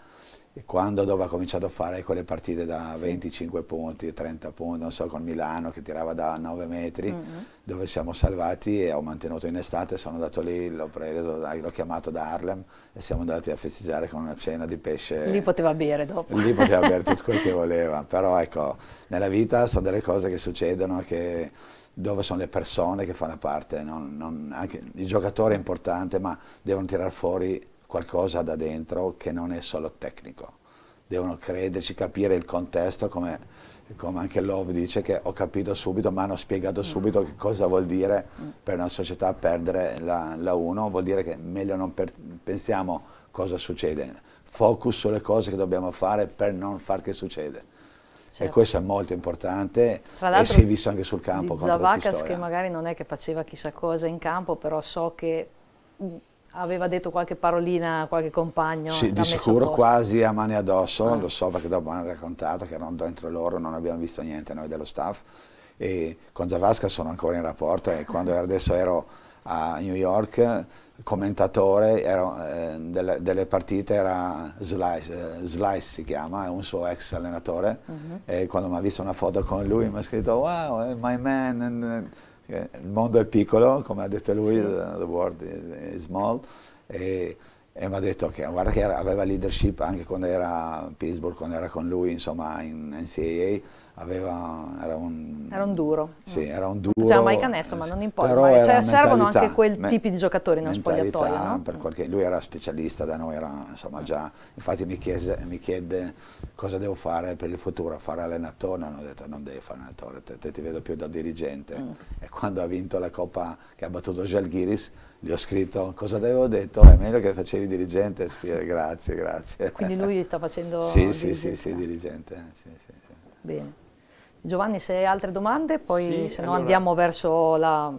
e quando dove ha cominciato a fare quelle partite da 25 punti, 30 punti, non so, con Milano che tirava da 9 metri, mm -hmm. dove siamo salvati e ho mantenuto in estate, sono andato lì, l'ho, preso, l'ho chiamato da Harlem e siamo andati a festeggiare con una cena di pesce. Lì poteva bere dopo. Lì poteva bere tutto quel che voleva, però ecco, nella vita sono delle cose che succedono che dove sono le persone che fanno la parte, non, non, anche, il giocatore è importante ma devono tirar fuori qualcosa da dentro che non è solo tecnico. Devono crederci, capire il contesto, come, come anche Love dice che ho capito subito, ma hanno spiegato mm. subito che cosa vuol dire mm. per una società perdere la, la 1, vuol dire che meglio non pensiamo cosa succede, focus sulle cose che dobbiamo fare per non far che succeda. Certo. E questo è molto importante e si è visto anche sul campo. Di Zavacas che magari non è che faceva chissà cosa in campo, però so che aveva detto qualche parolina a qualche compagno. Sì, di sicuro quasi a mani addosso, ah. lo so perché dopo hanno raccontato che erano dentro loro, non abbiamo visto niente noi dello staff. E con Zavasca sono ancora in rapporto e quando adesso ero a New York, commentatore ero, eh, delle, delle, partite era Slice, eh, Slice, si chiama, è un suo ex allenatore uh mhm. -huh. e quando mi ha visto una foto con lui mi ha scritto wow, eh, my man. And, eh, eh, il mondo è piccolo, come ha detto lui, sì. the world is, small, e, e mi ha detto che, guarda che aveva leadership anche quando era a Pittsburgh, quando era con lui, insomma, in NCAA, aveva, era, un, era un duro. Sì, mm. era un duro. Non mai canestro, ma non importa. Però cioè, c'erano anche quel me, tipo di giocatori nello spogliatoio. No? Per qualche, lui era specialista da noi, era insomma già. Infatti mi, chiese, mi chiede cosa devo fare per il futuro, fare allenatore. Hanno detto non devi fare allenatore, te, te, ti vedo più da dirigente. Mm. E quando ha vinto la coppa che ha battuto Jalgiris, gli ho scritto cosa avevo detto, è meglio che facevi dirigente, grazie, grazie. Quindi lui sta facendo... sì, sì, sì, sì, dirigente. Sì, sì, sì. Bene. Giovanni, se hai altre domande, poi sì, se no allora... andiamo verso la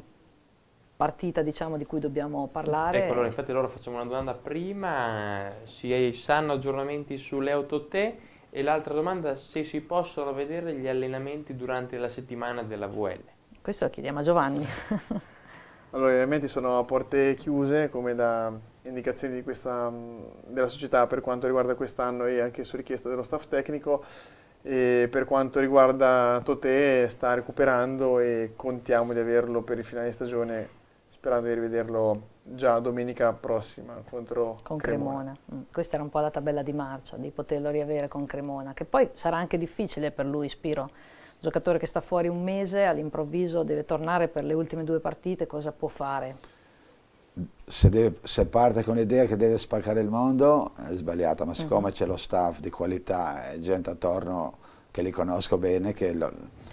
partita diciamo, di cui dobbiamo parlare. Ecco, allora infatti loro facciamo una domanda prima, si sanno aggiornamenti sulle autotè e l'altra domanda se si possono vedere gli allenamenti durante la settimana della VL. Questo lo chiediamo a Giovanni. allora, gli allenamenti sono a porte chiuse come da indicazioni questa, mm, della società per quanto riguarda quest'anno e anche su richiesta dello staff tecnico e per quanto riguarda Totè sta recuperando e contiamo di averlo per il finale di stagione sperando di rivederlo già domenica prossima contro con Cremona. Cremona. Mm. Questa era un po' la tabella di marcia, di poterlo riavere con Cremona, che poi sarà anche difficile per lui, Spiro. Giocatore che sta fuori un mese, all'improvviso deve tornare per le ultime due partite, cosa può fare? se, deve, se, parte con l'idea che deve spaccare il mondo è sbagliata, ma siccome uh mhm. -huh. c'è lo staff di qualità e gente attorno che li conosco bene, che lo,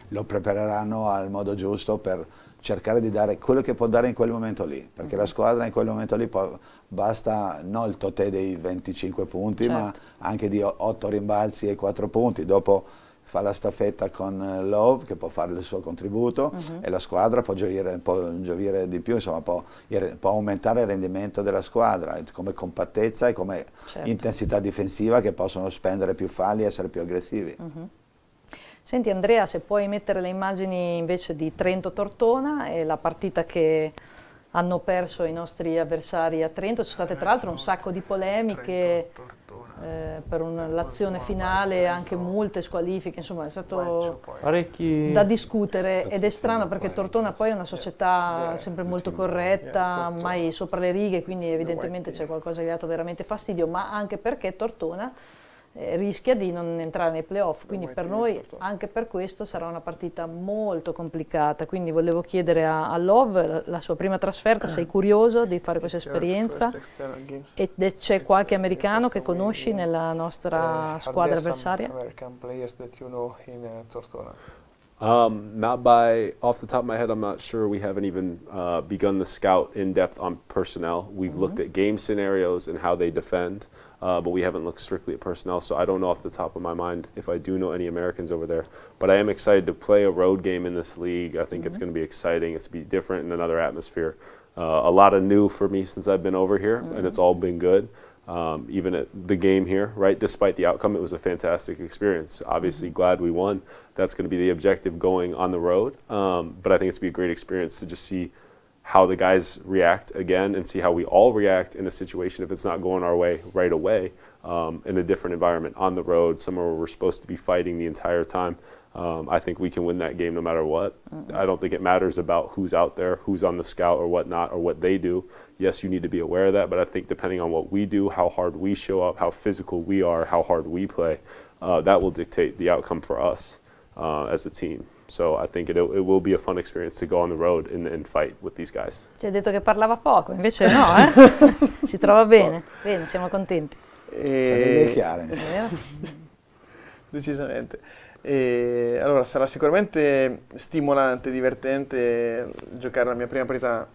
lo, prepareranno al modo giusto per cercare di dare quello che può dare in quel momento lì, perché uh -huh. la mhm. squadra in quel momento lì può, basta non il totè dei 25 punti, certo. ma anche di 8 rimbalzi e 4 punti. Dopo fa la staffetta con eh, Love che può fare il suo contributo uh mhm. -huh. e la squadra può giovire, può giovire di più, insomma può, può, aumentare il rendimento della squadra come compattezza e come certo. intensità difensiva che possono spendere più falli e essere più aggressivi. Uh mhm. -huh. Senti Andrea, se puoi mettere le immagini invece di Trento-Tortona e la partita che hanno perso i nostri avversari a Trento, ci sono state tra l'altro un sacco di polemiche. Trento, eh, per l'azione finale anche molte squalifiche, insomma è stato da discutere ed è strano perché Tortona poi è una società certo. sempre molto corretta, eh, mai sopra le righe, quindi evidentemente c'è qualcosa che ha dato veramente fastidio, ma anche perché Tortona eh, rischia di non entrare nei playoff, quindi per noi certo. anche per questo sarà una partita molto complicata, quindi volevo chiedere a, a Love la, sua prima trasferta, sei eh, curioso di fare questa esperienza ed c'è qualche americano che conosci nella nostra eh, squadra avversaria? Eh, um, not by off the top of my head, I'm not sure. We haven't even uh, begun the scout in depth on personnel. We've mm -hmm. looked at game scenarios and how they defend. uh, but we haven't looked strictly at personnel, so I don't know off the top of my mind if I do know any Americans over there. But I am excited to play a road game in this league. I think mm -hmm. it's mm-hmm. going to be exciting. It's be different in another atmosphere. Uh, a lot of new for me since I've been over here, mm -hmm. and it's mm-hmm. all been good. Um, even at the game here, right? Despite the outcome, it was a fantastic experience. Obviously, mm -hmm. glad we won. That's going to be the objective going on the road. Um, but I think it's going to be a great experience to just see how the guys react again and see how we all react in a situation if it's not going our way right away um, in a different environment on the road, somewhere where we're supposed to be fighting the entire time. Um, I think we can win that game no matter what. Mm-hmm. I don't think it matters about who's out there, who's on the scout or whatnot, or what they do. Yes, you need to be aware of that, but I think depending on what we do, how hard we show up, how physical we are, how hard we play, uh, that will dictate the outcome for us uh, as a team. So I think it, it will be a fun experience to go on the road and, and fight with these guys. Ci hai detto che parlava poco, invece no, eh? Ci trova bene, bene, siamo contenti. E... chiare. Decisamente. E allora sarà sicuramente stimolante, divertente giocare la mia prima partita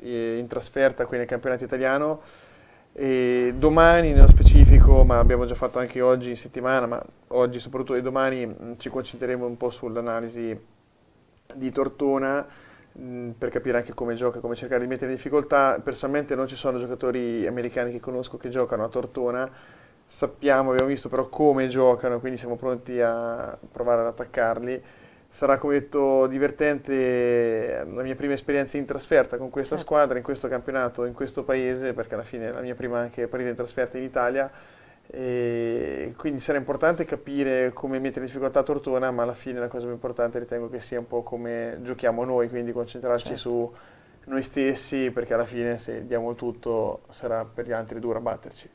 eh, in trasferta qui nel campionato italiano e domani nello specifico, ma abbiamo già fatto anche oggi in settimana, ma oggi soprattutto e domani mm, ci concentreremo un po' sull'analisi di Tortona mm, per capire anche come gioca, come cercare di mettere in difficoltà. Personalmente non ci sono giocatori americani che conosco che giocano a Tortona, sappiamo, abbiamo visto però come giocano, quindi siamo pronti a provare ad attaccarli sarà come detto divertente ehm, la mia prima esperienza in trasferta con questa certo. squadra, in questo campionato, in questo paese, perché alla fine è la mia prima anche partita in trasferta in Italia. E quindi sarà importante capire come mettere in difficoltà Tortona, ma alla fine la cosa più importante ritengo che sia un po' come giochiamo noi, quindi concentrarci certo. su noi stessi, perché alla fine se diamo tutto sarà per gli altri duro a batterci.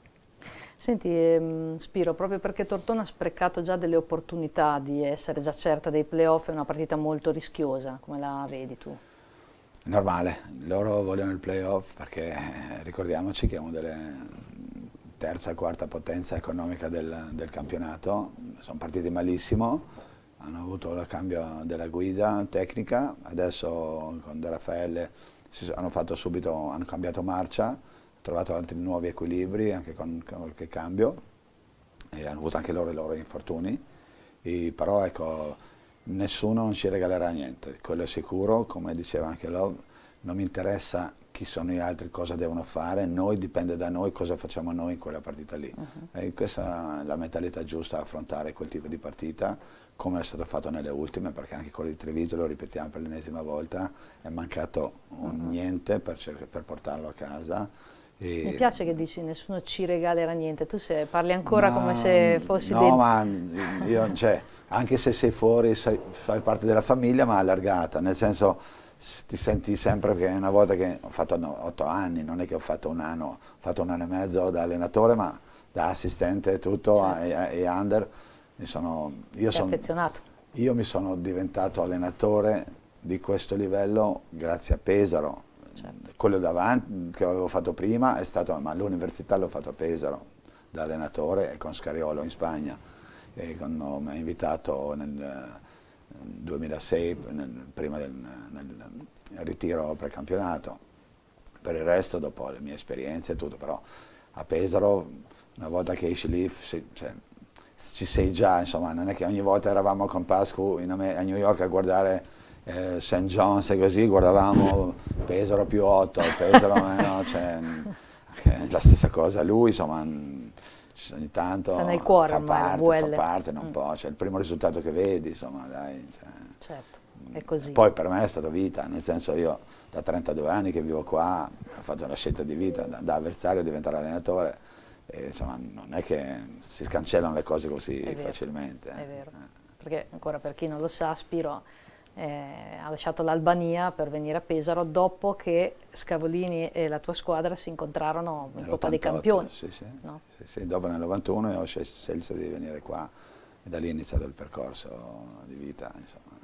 Senti ehm, Spiro, proprio perché Tortona ha sprecato già delle opportunità di essere già certa dei playoff, è una partita molto rischiosa, come la vedi tu? È normale, loro vogliono il playoff perché eh, ricordiamoci che è una delle terza, quarta potenza economica del, del campionato, sono partiti malissimo, hanno avuto il cambio della guida tecnica, adesso con De Raffaele hanno, subito, hanno cambiato marcia, trovato altri nuovi equilibri anche con qualche cambio, e hanno avuto anche loro i loro infortuni, e però ecco, nessuno non ci regalerà niente, quello è sicuro, come diceva anche Love, non mi interessa chi sono gli altri, cosa devono fare, noi dipende da noi cosa facciamo noi in quella partita lì. Uh mhm. -huh. questa è la mentalità giusta affrontare quel tipo di partita, come è stato fatto nelle ultime, perché anche quella di Treviso, lo ripetiamo per l'ennesima volta, è mancato uh mhm. -huh. niente per, per portarlo a casa e... Mi piace che dici nessuno ci regalerà niente, tu sei, parli ancora ma, come se fossi... No, dei... ma io, cioè, anche se sei fuori, sei, fai parte della famiglia, ma allargata, nel senso ti senti sempre che una volta che ho fatto otto anni, non è che ho fatto un anno, ho fatto un anno e mezzo da allenatore, ma da assistente e tutto, certo. e, e, under, mi sono... Io sono affezionato. Io mi sono diventato allenatore di questo livello grazie a Pesaro, Certo. Quello davanti che avevo fatto prima è stato, ma l'università l'ho fatto a Pesaro, da allenatore e con Scariolo in Spagna. E con, mi ha invitato nel 2006, nel, prima del nel ritiro precampionato. Per il resto, dopo le mie esperienze e tutto, però a Pesaro, una volta che esci lì, se, se, cioè, ci sei già, insomma, non è che ogni volta eravamo con Pascu a New York a guardare eh, St. John's e così, guardavamo Pesaro più 8, Pesaro meno, cioè, eh, la stessa cosa lui, insomma, mm, ogni tanto Sono nel cuore, fa, parte, fa parte, non mm. può, cioè, il primo risultato che vedi, insomma, dai. Cioè, certo, è così. Poi per me è stata vita, nel senso io da 32 anni che vivo qua, ho fatto una scelta di vita, da, da avversario a diventare allenatore, e, insomma, non è che si scancellano le cose così è vero, facilmente. Eh. È vero, eh. perché ancora per chi non lo sa, Spiro eh, ha lasciato l'Albania per venire a Pesaro dopo che Scavolini e la tua squadra si incontrarono in Coppa dei Campioni. Sì, sì. No? Sì, dopo nel 91 ho scelto di venire qua e da lì è iniziato il percorso di vita. Insomma.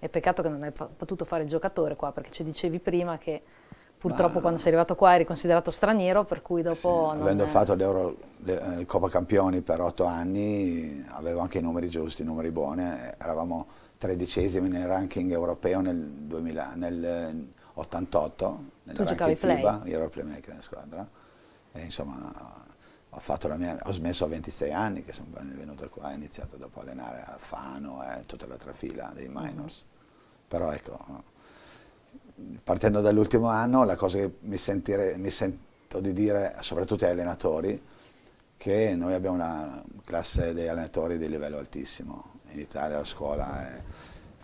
È peccato che non hai potuto fare il giocatore qua perché ci dicevi prima che purtroppo Ma, quando sei arrivato qua eri considerato straniero per cui dopo... avendo è... fatto l'Euro, il eh, Coppa Campioni per otto anni avevo anche i numeri giusti, i numeri buoni, eh, eravamo tredicesimi nel ranking europeo nel 2000, nel 88, eh, nel tu ranking FIBA, play. io ero il playmaker della squadra, e insomma ho, mia, ho, smesso a 26 anni che sono venuto qua, ho iniziato dopo a allenare a Fano e eh, tutta l'altra fila dei mm-hmm. minors, però ecco, partendo dall'ultimo anno la cosa che mi, sentire, mi sento di dire soprattutto ai allenatori, che noi abbiamo una classe di allenatori di livello altissimo, in Italia la scuola, è,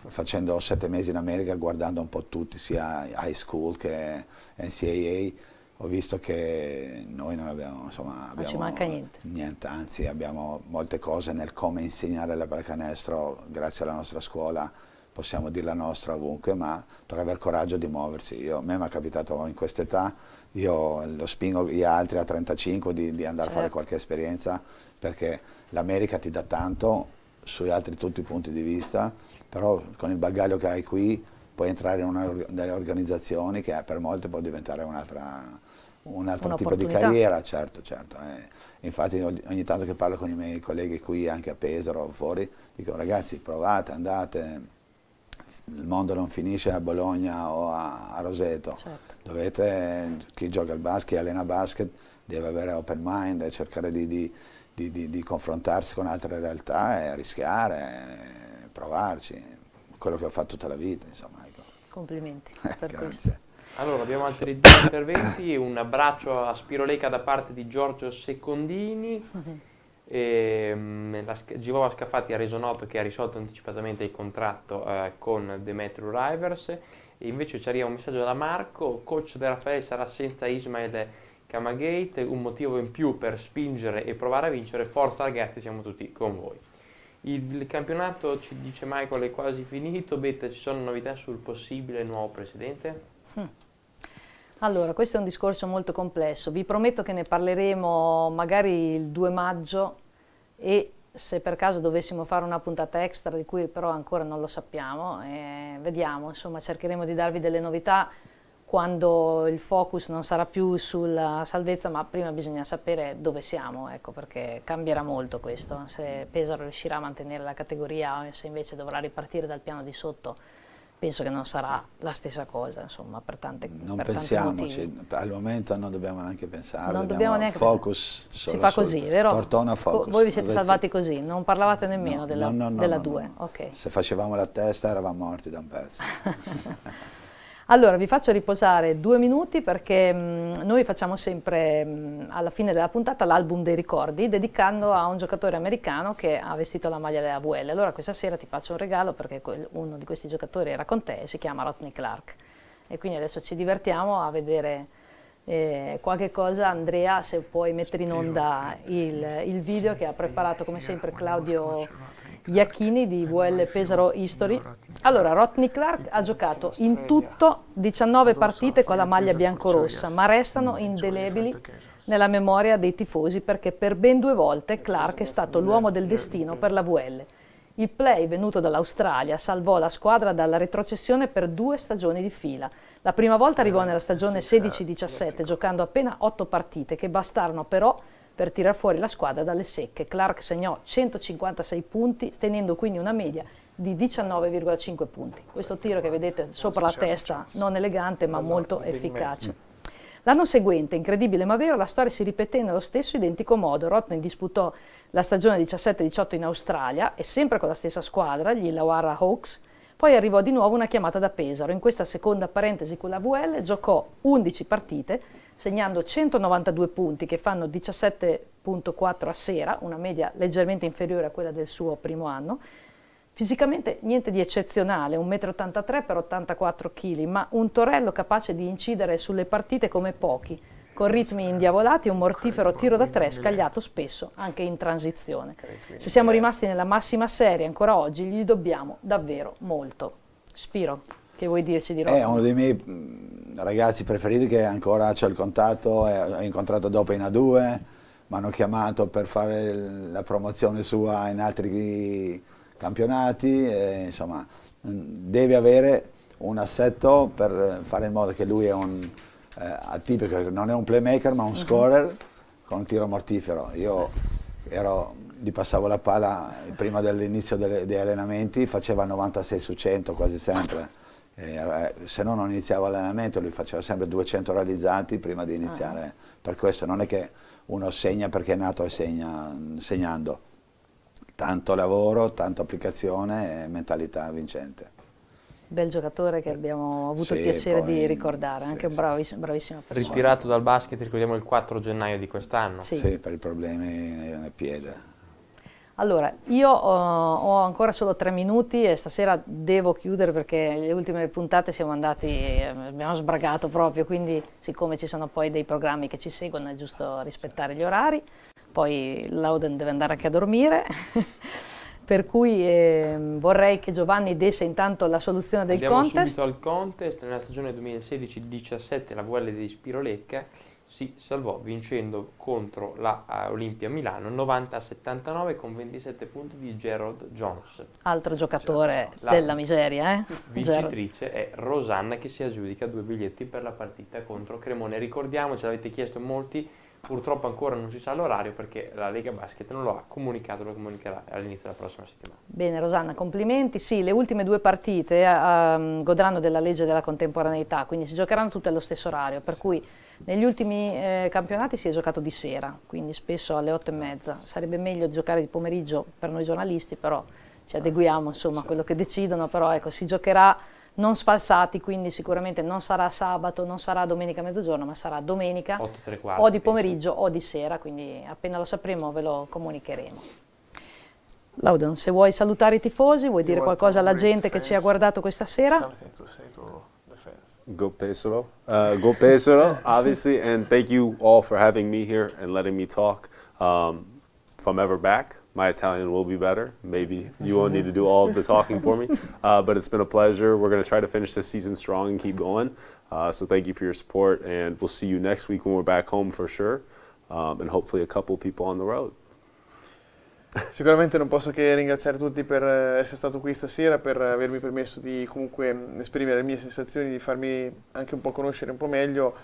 eh, facendo sette mesi in America, guardando un po' tutti, sia high school che NCAA, ho visto che noi non abbiamo, insomma, abbiamo non ci manca niente. niente, anzi abbiamo molte cose nel come insegnare la pallacanestro grazie alla nostra scuola, possiamo dire la nostra ovunque, ma tocca aver coraggio di muoversi. Io, a me mi è capitato in questa età, io lo spingo gli altri a 35 di, di andare certo. a fare certo. qualche esperienza, perché l'America ti dà tanto, sui altri tutti i punti di vista, però con il bagaglio che hai qui puoi entrare in una delle organizzazioni che per molte può diventare un'altra un altro tipo di carriera, certo, certo. Eh. Infatti ogni, tanto che parlo con i miei colleghi qui, anche a Pesaro, o fuori, dico ragazzi provate, andate, il mondo non finisce a Bologna o a, a Roseto, certo. dovete, chi gioca al basket, chi allena basket, deve avere open mind, cercare di, di di, di, di confrontarsi con altre realtà e rischiare, e provarci, quello che ho fatto tutta la vita. Insomma, ecco. Complimenti per questo. Allora, abbiamo altri due interventi, un abbraccio a Spiroleca da parte di Giorgio Secondini. E, um, la, Givova Scaffati ha reso noto che ha risolto anticipatamente il contratto eh, con Demetrio Rivers. E invece ci arriva un messaggio da Marco, coach della Raffaele sarà senza Ismael Kamagate, un motivo in più per spingere e provare a vincere, forza ragazzi siamo tutti con voi. Il campionato, ci dice Michael, è quasi finito, Betta ci sono novità sul possibile nuovo presidente? Mm. Allora, questo è un discorso molto complesso, vi prometto che ne parleremo magari il 2 maggio e se per caso dovessimo fare una puntata extra, di cui però ancora non lo sappiamo, eh, vediamo, insomma cercheremo di darvi delle novità quando il focus non sarà più sulla salvezza, ma prima bisogna sapere dove siamo, ecco, perché cambierà molto questo, se Pesaro riuscirà a mantenere la categoria o se invece dovrà ripartire dal piano di sotto. Penso che non sarà la stessa cosa, insomma, per tante cose. Non per pensiamoci, cioè, al momento non dobbiamo neanche pensare, non dobbiamo neanche focus solo, Si fa così, solo, vero? Tortona focus. Voi vi siete salvati così, non parlavate nemmeno no, della 2. No, no, okay. Se facevamo la testa eravamo morti da un pezzo. Allora, vi faccio riposare due minuti perché mh, mm, noi facciamo sempre mh, mm, alla fine della puntata l'album dei ricordi dedicando a un giocatore americano che ha vestito la maglia della VL. Allora questa sera ti faccio un regalo perché uno di questi giocatori era con te e si chiama Rodney Clark. E quindi adesso ci divertiamo a vedere eh, qualche cosa. Andrea, se puoi mettere in onda eh, il, il video che ha preparato come sempre eh, Claudio. Iacchini di VL Pesaro History. Allora, Rodney Clark ha giocato in tutto 19 partite con la maglia biancorossa, ma restano indelebili nella memoria dei tifosi perché per ben due volte Clark è stato l'uomo del destino per la VL. Il play venuto dall'Australia salvò la squadra dalla retrocessione per due stagioni di fila. La prima volta arrivò nella stagione 16-17 giocando appena 8 partite che bastarono però per tirar fuori la squadra dalle secche. Clark segnò 156 punti, tenendo quindi una media di 19,5 punti. Questo tiro che vedete sopra la testa, non elegante ma molto efficace. L'anno seguente, incredibile ma vero, la storia si ripeté nello stesso identico modo. Rodney disputò la stagione 17-18 in Australia e sempre con la stessa squadra, gli Illawarra Hawks. Poi arrivò di nuovo una chiamata da Pesaro. In questa seconda parentesi con la VL giocò 11 partite, segnando 192 punti che fanno 17.4 a sera, una media leggermente inferiore a quella del suo primo anno. Fisicamente niente di eccezionale, 1,83 m per 84 kg, ma un torello capace di incidere sulle partite come pochi, con ritmi indiavolati e un mortifero tiro da tre scagliato spesso anche in transizione. Se siamo rimasti nella massima serie ancora oggi, gli dobbiamo davvero molto. Spiro. Che vuoi dirci di eh, Rocco? È uno dei miei mm, ragazzi preferiti che ancora c'è il contatto, ho incontrato dopo in A2, mi hanno chiamato per fare la promozione sua in altri campionati, e, insomma mm, deve avere un assetto per fare in modo che lui è un eh, atipico, non è un playmaker ma un mhm. scorer uh -huh. con un tiro mortifero. Io ero, gli passavo la palla prima dell'inizio degli allenamenti, faceva 96 su 100 quasi sempre eh, se no non iniziava l'allenamento, lui faceva sempre 200 realizzati prima di ah. iniziare, ah. per questo non è che uno segna perché è nato e segna segnando, tanto lavoro, tanta applicazione e mentalità vincente. Bel giocatore che abbiamo avuto sì, il piacere poi, di ricordare, sì, anche un sì, bravissimo Ritirato dal basket, ricordiamo il 4 gennaio di quest'anno. Sì. per i problemi nel piede. Allora, io ho, eh, ho, ancora solo tre minuti e stasera devo chiudere perché le ultime puntate siamo andati, eh, abbiamo sbragato proprio, quindi siccome ci sono poi dei programmi che ci seguono è giusto rispettare gli orari, poi Lauden deve andare anche a dormire. per cui eh, vorrei che Giovanni desse intanto la soluzione del Andiamo contest. Abbiamo subito al contest, nella stagione 2016-17 la VL di Spirolecca si salvò vincendo contro la eh, Olimpia Milano 90-79 con 27 punti di Gerald Jones. Altro giocatore Jones. della miseria. Eh? Vincitrice è Rosanna che si aggiudica due biglietti per la partita contro Cremone. Ricordiamoci, l'avete chiesto molti, Purtroppo ancora non si sa l'orario perché la Lega Basket non lo ha comunicato, lo comunicherà all'inizio della prossima settimana. Bene Rosanna, complimenti. Sì, le ultime due partite um, godranno della legge della contemporaneità, quindi si giocheranno tutte allo stesso orario, per sì. cui negli ultimi eh, campionati si è giocato di sera, quindi spesso alle 8 e mezza. Sarebbe meglio giocare di pomeriggio per noi giornalisti, però ci adeguiamo insomma, sì. a quello che decidono, però ecco, si giocherà non sfalsati, quindi sicuramente non sarà sabato, non sarà domenica mezzogiorno, ma sarà domenica quarti, o di pomeriggio penso. o di sera, quindi appena lo sapremo ve lo comunicheremo. Laudon, se vuoi salutare i tifosi, vuoi dire qualcosa alla gente defense. che ci ha guardato questa sera? Go Pesaro. Uh, go Pesaro, obviously, and thank you all for having me here and letting me talk. Um, if ever back, my Italian will be better. Maybe you won't need to do all of the talking for me. Uh, but it's been a pleasure. We're going to try to finish this season strong and keep going. Uh, so thank you for your support, and we'll see you next week when we're back home for sure, um, and hopefully a couple people on the road. Sicuramente non posso che ringraziare tutti per eh, essere stato qui stasera, per avermi permesso di comunque esprimere le mie sensazioni, di farmi anche un po' conoscere un po' meglio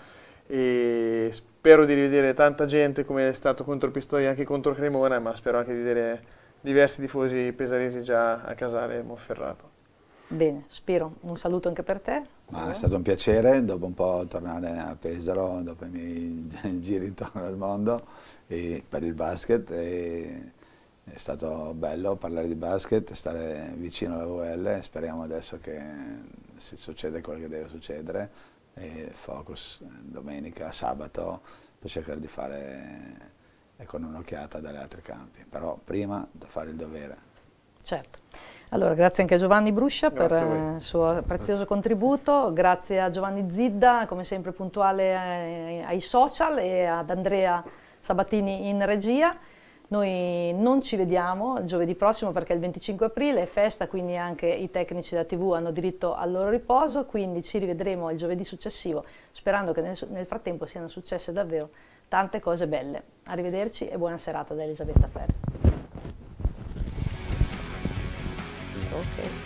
e spero di rivedere tanta gente come è stato contro Pistoia anche contro Cremona, ma spero anche di vedere diversi tifosi pesaresi già a Casale e Monferrato. Bene, Spiro, un saluto anche per te. Ma è stato un piacere, dopo un po' tornare a Pesaro, dopo i miei giri intorno al mondo per il basket. è stato bello parlare di basket, stare vicino alla VL, speriamo adesso che si succeda quello che deve succedere focus domenica, sabato, per cercare di fare con un'occhiata dalle altri campi, però prima da fare il dovere. Certo. Allora, grazie anche a Giovanni Bruscia grazie per eh, il suo prezioso grazie. contributo, grazie a Giovanni Zidda, come sempre puntuale eh, ai social, e ad Andrea Sabatini in regia. Noi non ci vediamo giovedì prossimo perché è il 25 aprile è festa, quindi anche i tecnici della TV hanno diritto al loro riposo, quindi ci rivedremo il giovedì successivo, sperando che nel, nel frattempo siano successe davvero tante cose belle. Arrivederci e buona serata da Elisabetta Ferri. Okay.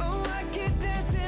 Oh, I keep dancing.